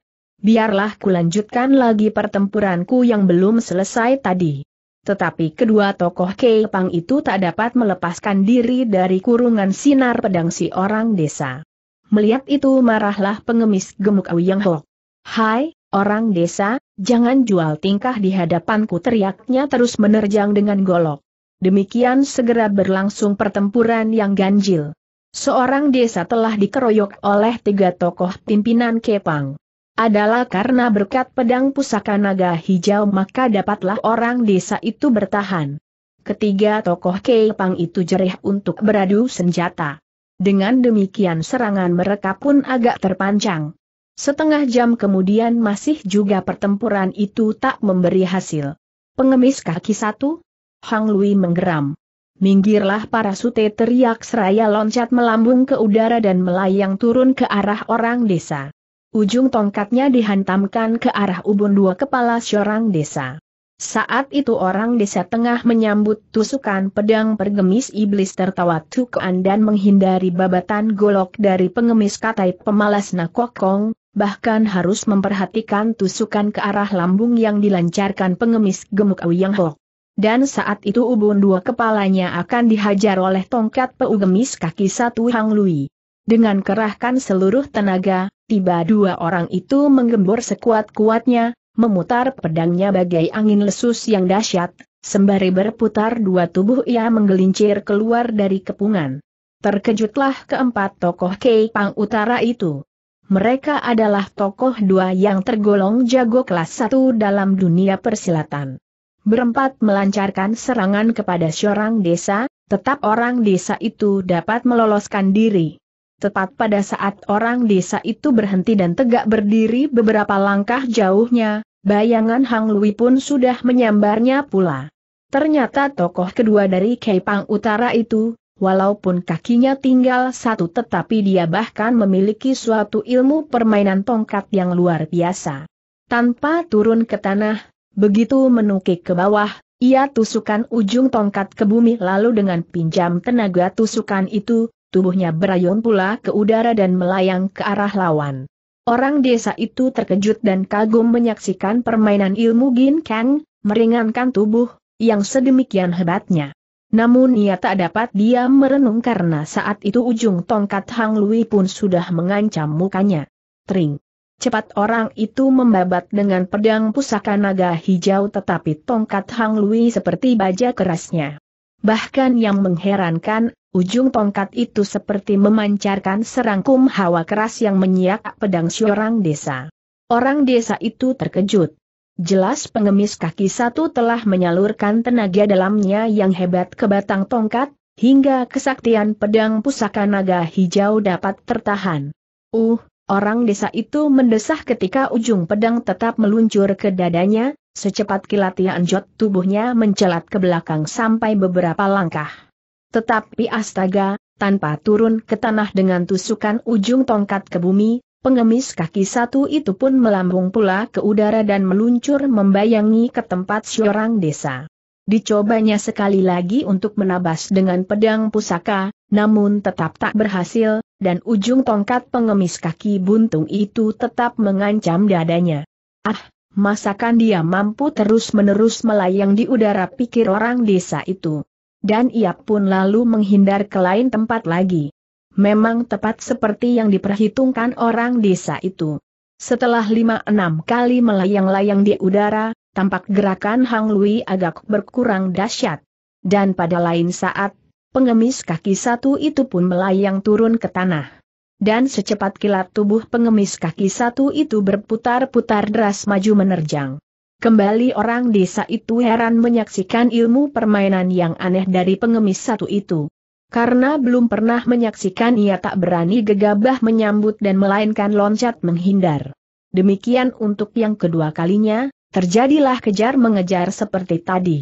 biarlah kulanjutkan lagi pertempuranku yang belum selesai tadi. Tetapi kedua tokoh kepang itu tak dapat melepaskan diri dari kurungan sinar pedang si orang desa. Melihat itu marahlah pengemis gemuk Yang Ho. Hai, orang desa, jangan jual tingkah di hadapanku teriaknya terus menerjang dengan golok. Demikian segera berlangsung pertempuran yang ganjil. Seorang desa telah dikeroyok oleh tiga tokoh pimpinan Kepang adalah karena berkat pedang pusaka naga hijau maka dapatlah orang desa itu bertahan. Ketiga tokoh Keipang itu jerih untuk beradu senjata. Dengan demikian serangan mereka pun agak terpanjang. Setengah jam kemudian masih juga pertempuran itu tak memberi hasil. Pengemis kaki satu? Hang Lui menggeram. Minggirlah para sute teriak seraya loncat melambung ke udara dan melayang turun ke arah orang desa ujung tongkatnya dihantamkan ke arah ubun dua kepala seorang desa. Saat itu orang desa tengah menyambut tusukan pedang pergemis iblis tertawa tukuan dan menghindari babatan golok dari pengemis katai pemalas nakokong, bahkan harus memperhatikan tusukan ke arah lambung yang dilancarkan pengemis gemuk Yang Hok. Dan saat itu ubun dua kepalanya akan dihajar oleh tongkat peugemis kaki satu Hang Lui. Dengan kerahkan seluruh tenaga, tiba dua orang itu menggembor sekuat-kuatnya, memutar pedangnya bagai angin lesus yang dahsyat, sembari berputar dua tubuh ia menggelincir keluar dari kepungan. Terkejutlah keempat tokoh Keipang Utara itu. Mereka adalah tokoh dua yang tergolong jago kelas satu dalam dunia persilatan. Berempat melancarkan serangan kepada seorang desa, tetap orang desa itu dapat meloloskan diri. Tepat pada saat orang desa itu berhenti dan tegak berdiri beberapa langkah jauhnya, bayangan Hang Lui pun sudah menyambarnya pula. Ternyata tokoh kedua dari Kepang Utara itu, walaupun kakinya tinggal satu tetapi dia bahkan memiliki suatu ilmu permainan tongkat yang luar biasa. Tanpa turun ke tanah, begitu menukik ke bawah, ia tusukan ujung tongkat ke bumi lalu dengan pinjam tenaga tusukan itu, tubuhnya berayun pula ke udara dan melayang ke arah lawan. Orang desa itu terkejut dan kagum menyaksikan permainan ilmu Gin Kang, meringankan tubuh, yang sedemikian hebatnya. Namun ia tak dapat diam merenung karena saat itu ujung tongkat Hang Lui pun sudah mengancam mukanya. Tring. Cepat orang itu membabat dengan pedang pusaka naga hijau tetapi tongkat Hang Lui seperti baja kerasnya. Bahkan yang mengherankan Ujung tongkat itu seperti memancarkan serangkum hawa keras yang menyiak pedang seorang desa. Orang desa itu terkejut. Jelas pengemis kaki satu telah menyalurkan tenaga dalamnya yang hebat ke batang tongkat, hingga kesaktian pedang pusaka naga hijau dapat tertahan. Uh, orang desa itu mendesah ketika ujung pedang tetap meluncur ke dadanya, secepat kilat anjot tubuhnya mencelat ke belakang sampai beberapa langkah. Tetapi astaga, tanpa turun ke tanah dengan tusukan ujung tongkat ke bumi, pengemis kaki satu itu pun melambung pula ke udara dan meluncur membayangi ke tempat seorang desa. Dicobanya sekali lagi untuk menabas dengan pedang pusaka, namun tetap tak berhasil, dan ujung tongkat pengemis kaki buntung itu tetap mengancam dadanya. Ah, masakan dia mampu terus-menerus melayang di udara pikir orang desa itu dan ia pun lalu menghindar ke lain tempat lagi. Memang tepat seperti yang diperhitungkan orang desa itu. Setelah lima enam kali melayang-layang di udara, tampak gerakan Hang Lui agak berkurang dahsyat. Dan pada lain saat, pengemis kaki satu itu pun melayang turun ke tanah dan secepat kilat tubuh pengemis kaki satu itu berputar-putar deras maju menerjang. Kembali orang desa itu heran menyaksikan ilmu permainan yang aneh dari pengemis satu itu. Karena belum pernah menyaksikan ia tak berani gegabah menyambut dan melainkan loncat menghindar. Demikian untuk yang kedua kalinya, terjadilah kejar-mengejar seperti tadi.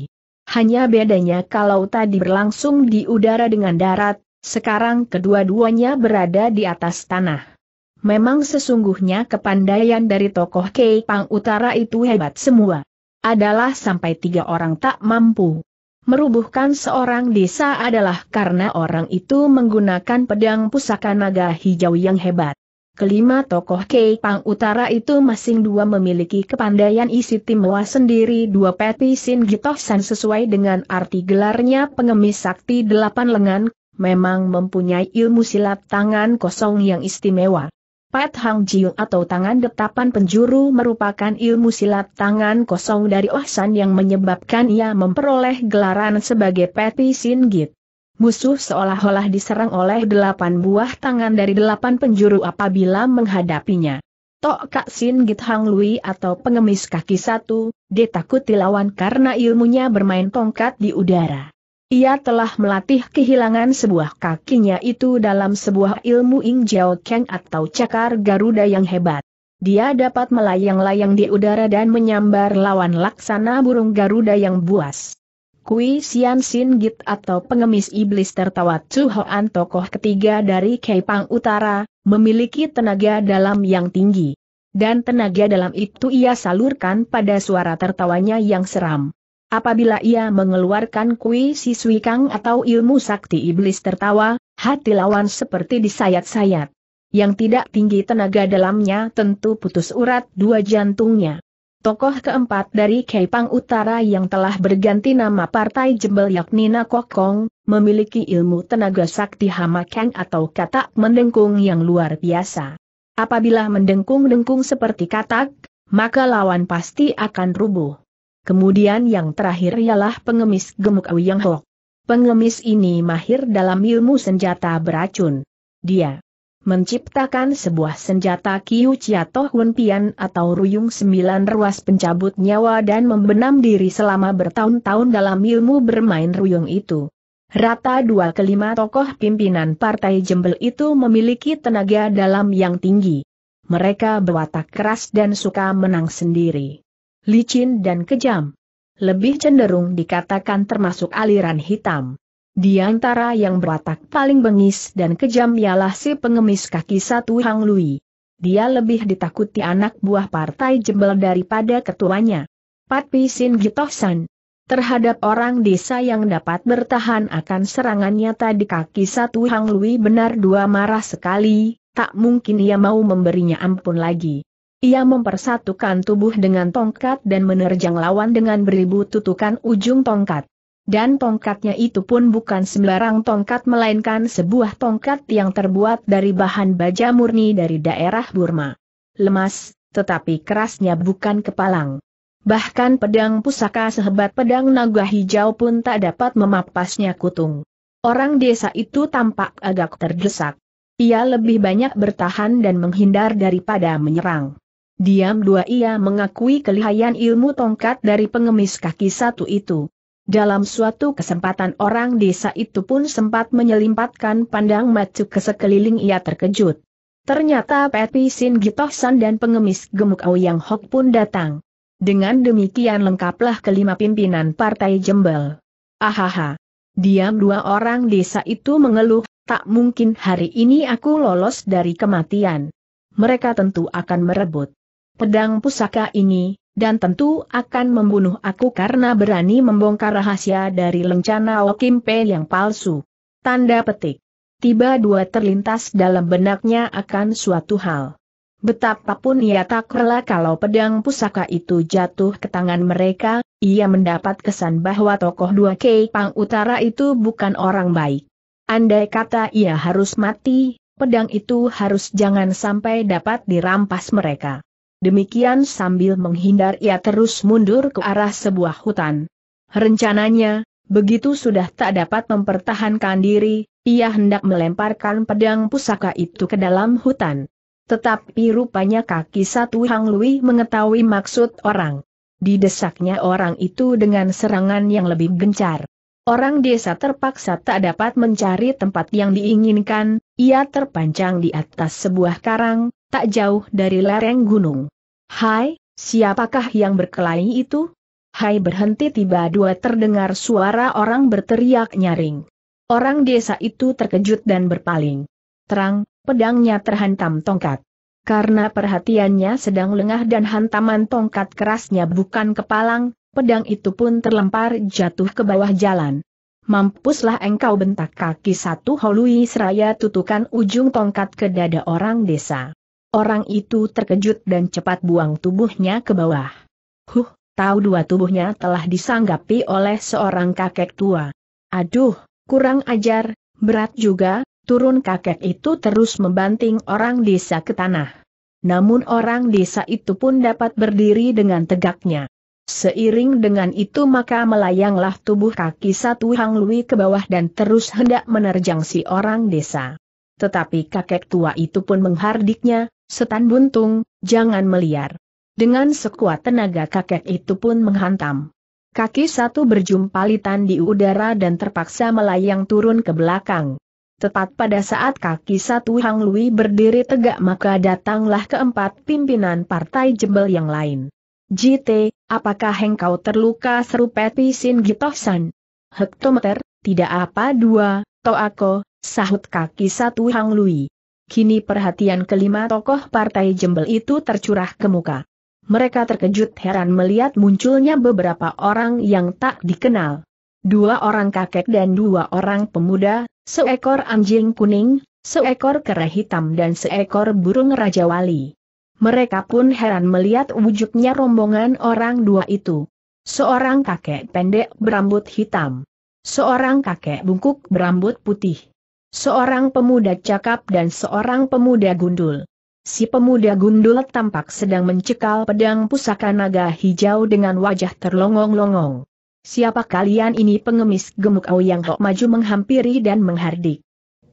Hanya bedanya kalau tadi berlangsung di udara dengan darat, sekarang kedua-duanya berada di atas tanah. Memang sesungguhnya kepandaian dari tokoh Pang Utara itu hebat semua. Adalah sampai tiga orang tak mampu. Merubuhkan seorang desa adalah karena orang itu menggunakan pedang pusaka naga hijau yang hebat. Kelima tokoh Pang Utara itu masing dua memiliki kepandaian isi timwa sendiri dua peti sin gitosan sesuai dengan arti gelarnya pengemis sakti delapan lengan, memang mempunyai ilmu silat tangan kosong yang istimewa. Pat Hang Jiu atau tangan detapan penjuru merupakan ilmu silat tangan kosong dari Ohsan yang menyebabkan ia memperoleh gelaran sebagai Peti Sin Git. Musuh seolah-olah diserang oleh delapan buah tangan dari delapan penjuru apabila menghadapinya. Tok Kak Sin Git Hang Lui atau pengemis kaki satu, ditakuti lawan karena ilmunya bermain tongkat di udara. Ia telah melatih kehilangan sebuah kakinya itu dalam sebuah ilmu Ing Jiao Kang atau cakar Garuda yang hebat. Dia dapat melayang-layang di udara dan menyambar lawan laksana burung Garuda yang buas. Kui Sian Sin Git atau pengemis iblis tertawa Chu Hoan tokoh ketiga dari Kepang Utara, memiliki tenaga dalam yang tinggi. Dan tenaga dalam itu ia salurkan pada suara tertawanya yang seram. Apabila ia mengeluarkan kui siswi kang atau ilmu sakti iblis tertawa, hati lawan seperti disayat-sayat. Yang tidak tinggi tenaga dalamnya tentu putus urat dua jantungnya. Tokoh keempat dari Kepang Utara yang telah berganti nama Partai Jembel yakni Nakokong, memiliki ilmu tenaga sakti hamakang atau katak mendengkung yang luar biasa. Apabila mendengkung-dengkung seperti katak, maka lawan pasti akan rubuh. Kemudian yang terakhir ialah pengemis gemuk Yang Hok. Pengemis ini mahir dalam ilmu senjata beracun. Dia menciptakan sebuah senjata Kiu Chia Hun Pian atau Ruyung Sembilan Ruas pencabut nyawa dan membenam diri selama bertahun-tahun dalam ilmu bermain Ruyung itu. Rata dua kelima tokoh pimpinan partai jembel itu memiliki tenaga dalam yang tinggi. Mereka berwatak keras dan suka menang sendiri licin dan kejam. Lebih cenderung dikatakan termasuk aliran hitam. Di antara yang beratak paling bengis dan kejam ialah si pengemis kaki satu Hang Lui. Dia lebih ditakuti anak buah partai jebel daripada ketuanya. Pat Patpi Sin Gitosan terhadap orang desa yang dapat bertahan akan serangannya tadi kaki satu Hang Lui benar dua marah sekali, tak mungkin ia mau memberinya ampun lagi. Ia mempersatukan tubuh dengan tongkat dan menerjang lawan dengan beribu tutukan ujung tongkat. Dan tongkatnya itu pun bukan sembarang tongkat melainkan sebuah tongkat yang terbuat dari bahan baja murni dari daerah Burma. Lemas, tetapi kerasnya bukan kepalang. Bahkan pedang pusaka sehebat pedang naga hijau pun tak dapat memapasnya kutung. Orang desa itu tampak agak terdesak. Ia lebih banyak bertahan dan menghindar daripada menyerang. Diam dua ia mengakui kelihayan ilmu tongkat dari pengemis kaki satu itu. Dalam suatu kesempatan orang desa itu pun sempat menyelimpatkan pandang macu ke sekeliling ia terkejut. Ternyata Peti Sin Gitohsan dan pengemis gemuk Au Yang Hok pun datang. Dengan demikian lengkaplah kelima pimpinan partai jembel. Ahaha. Diam dua orang desa itu mengeluh, tak mungkin hari ini aku lolos dari kematian. Mereka tentu akan merebut pedang pusaka ini, dan tentu akan membunuh aku karena berani membongkar rahasia dari lencana Okimpe yang palsu. Tanda petik. Tiba dua terlintas dalam benaknya akan suatu hal. Betapapun ia tak rela kalau pedang pusaka itu jatuh ke tangan mereka, ia mendapat kesan bahwa tokoh dua Kei Pang Utara itu bukan orang baik. Andai kata ia harus mati, pedang itu harus jangan sampai dapat dirampas mereka. Demikian sambil menghindar ia terus mundur ke arah sebuah hutan. Rencananya, begitu sudah tak dapat mempertahankan diri, ia hendak melemparkan pedang pusaka itu ke dalam hutan. Tetapi rupanya kaki satu Hang Lui mengetahui maksud orang. Didesaknya orang itu dengan serangan yang lebih gencar. Orang desa terpaksa tak dapat mencari tempat yang diinginkan, ia terpanjang di atas sebuah karang, tak jauh dari lereng gunung. Hai, siapakah yang berkelahi itu? Hai berhenti tiba dua terdengar suara orang berteriak nyaring. Orang desa itu terkejut dan berpaling. Terang, pedangnya terhantam tongkat. Karena perhatiannya sedang lengah dan hantaman tongkat kerasnya bukan kepalang, pedang itu pun terlempar jatuh ke bawah jalan. Mampuslah engkau bentak kaki satu holui seraya tutukan ujung tongkat ke dada orang desa. Orang itu terkejut dan cepat buang tubuhnya ke bawah. Huh, tahu dua tubuhnya telah disanggapi oleh seorang kakek tua. Aduh, kurang ajar, berat juga, turun kakek itu terus membanting orang desa ke tanah. Namun orang desa itu pun dapat berdiri dengan tegaknya. Seiring dengan itu maka melayanglah tubuh kaki satu Hang Lui ke bawah dan terus hendak menerjang si orang desa. Tetapi kakek tua itu pun menghardiknya, setan buntung, jangan meliar. Dengan sekuat tenaga kakek itu pun menghantam. Kaki satu berjumpa litan di udara dan terpaksa melayang turun ke belakang. Tepat pada saat kaki satu Hang Lui berdiri tegak maka datanglah keempat pimpinan partai jebel yang lain. JT, apakah engkau terluka seru Peti Sin San? Hektometer, tidak apa dua, aku. Sahut kaki satu Hang Lui. Kini perhatian kelima tokoh partai jembel itu tercurah ke muka. Mereka terkejut heran melihat munculnya beberapa orang yang tak dikenal. Dua orang kakek dan dua orang pemuda, seekor anjing kuning, seekor kera hitam dan seekor burung Raja Wali. Mereka pun heran melihat wujudnya rombongan orang dua itu. Seorang kakek pendek berambut hitam. Seorang kakek bungkuk berambut putih. Seorang pemuda cakap dan seorang pemuda gundul. Si pemuda gundul tampak sedang mencekal pedang pusaka naga hijau dengan wajah terlongong-longong. Siapa kalian ini pengemis gemuk Au yang kok maju menghampiri dan menghardik.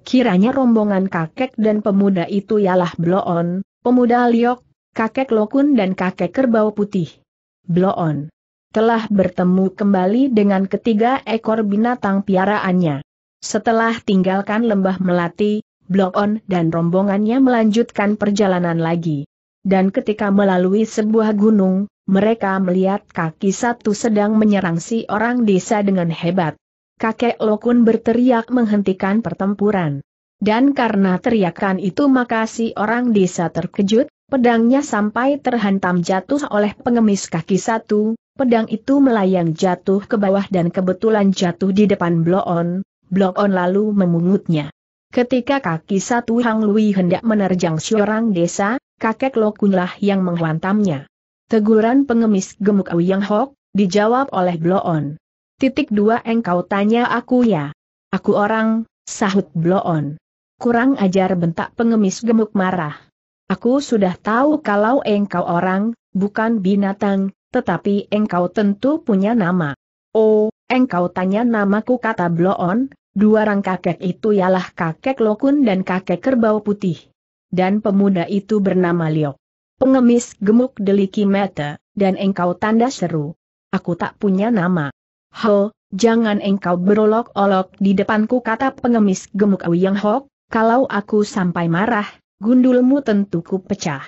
Kiranya rombongan kakek dan pemuda itu ialah Bloon, pemuda Liok, kakek Lokun dan kakek Kerbau Putih. Bloon telah bertemu kembali dengan ketiga ekor binatang piaraannya. Setelah tinggalkan lembah Melati, Blok On dan rombongannya melanjutkan perjalanan lagi. Dan ketika melalui sebuah gunung, mereka melihat kaki satu sedang menyerang si orang desa dengan hebat. Kakek Lokun berteriak menghentikan pertempuran. Dan karena teriakan itu maka si orang desa terkejut, pedangnya sampai terhantam jatuh oleh pengemis kaki satu, pedang itu melayang jatuh ke bawah dan kebetulan jatuh di depan Blok On, Blok On lalu memungutnya. Ketika kaki satu Hang Lui hendak menerjang seorang desa, kakek Lokunlah yang menghantamnya. Teguran pengemis gemuk Yang Hok, dijawab oleh Bloon. Titik dua engkau tanya aku ya. Aku orang, sahut Bloon. Kurang ajar bentak pengemis gemuk marah. Aku sudah tahu kalau engkau orang, bukan binatang, tetapi engkau tentu punya nama. Oh, Engkau tanya namaku kata Bloon, dua orang kakek itu ialah kakek Lokun dan kakek Kerbau Putih. Dan pemuda itu bernama Liok. Pengemis gemuk deliki mata, dan engkau tanda seru. Aku tak punya nama. Ho, jangan engkau berolok-olok di depanku kata pengemis gemuk awi yang Hok, kalau aku sampai marah, gundulmu tentu ku pecah.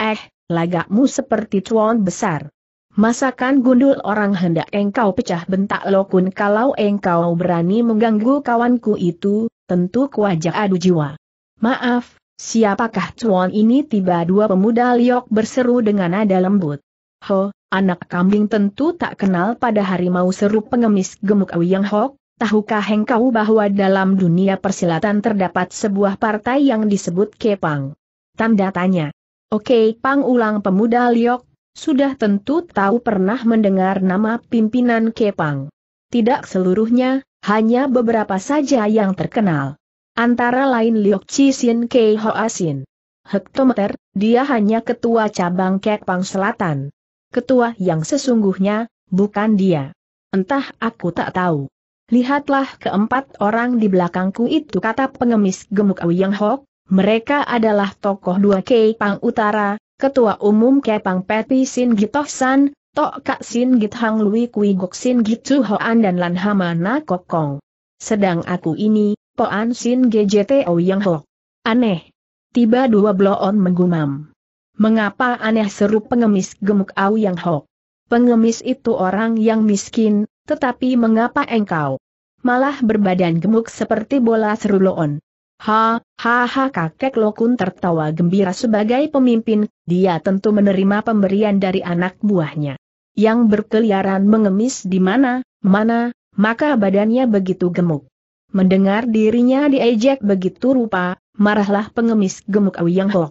Eh, lagakmu seperti cuan besar. Masakan gundul orang hendak engkau pecah bentak lokun kalau engkau berani mengganggu kawanku itu, tentu kuajak adu jiwa. Maaf, siapakah cuan ini tiba dua pemuda liok berseru dengan nada lembut. Ho, anak kambing tentu tak kenal pada harimau seru pengemis gemuk Yang Hok, tahukah engkau bahwa dalam dunia persilatan terdapat sebuah partai yang disebut Kepang? Tanda tanya. Oke, Pang ulang pemuda liok sudah tentu tahu pernah mendengar nama pimpinan Kepang. Tidak seluruhnya, hanya beberapa saja yang terkenal. Antara lain Liok Chi Sin Kei Ho Asin. Hektometer, dia hanya ketua cabang Kepang Selatan. Ketua yang sesungguhnya, bukan dia. Entah aku tak tahu. Lihatlah keempat orang di belakangku itu kata pengemis gemuk Yang Hok, mereka adalah tokoh dua Kepang Utara, Ketua Umum Kepang Peti Sin Gitoh San, Tok Kak Sin Git Hang Lui Kui Gok Sin Git Chu Hoan dan Lan Hamana Kong. Sedang aku ini, Poan Sin GJTO Yang Ho. Aneh. Tiba dua bloon menggumam. Mengapa aneh seru pengemis gemuk Au Yang Ho? Pengemis itu orang yang miskin, tetapi mengapa engkau? Malah berbadan gemuk seperti bola seru loon. Ha, ha, ha kakek Lokun tertawa gembira sebagai pemimpin, dia tentu menerima pemberian dari anak buahnya. Yang berkeliaran mengemis di mana, mana, maka badannya begitu gemuk. Mendengar dirinya diejek begitu rupa, marahlah pengemis gemuk Yang Ho.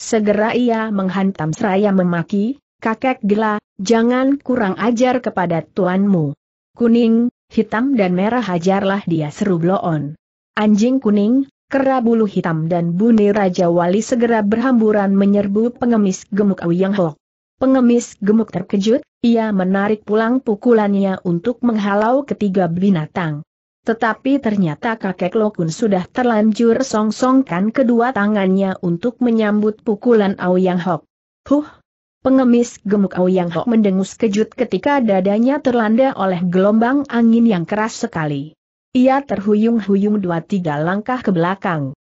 Segera ia menghantam seraya memaki, kakek gila, jangan kurang ajar kepada tuanmu. Kuning, hitam dan merah hajarlah dia seru bloon. Anjing kuning, Kera bulu hitam dan bunyi Raja Wali segera berhamburan menyerbu pengemis gemuk Wiyang Hok. Pengemis gemuk terkejut, ia menarik pulang pukulannya untuk menghalau ketiga binatang. Tetapi ternyata kakek Lokun sudah terlanjur songsongkan kedua tangannya untuk menyambut pukulan Aoyang Hok. Huh! Pengemis gemuk Aoyang Hok mendengus kejut ketika dadanya terlanda oleh gelombang angin yang keras sekali. Ia terhuyung-huyung dua tiga langkah ke belakang.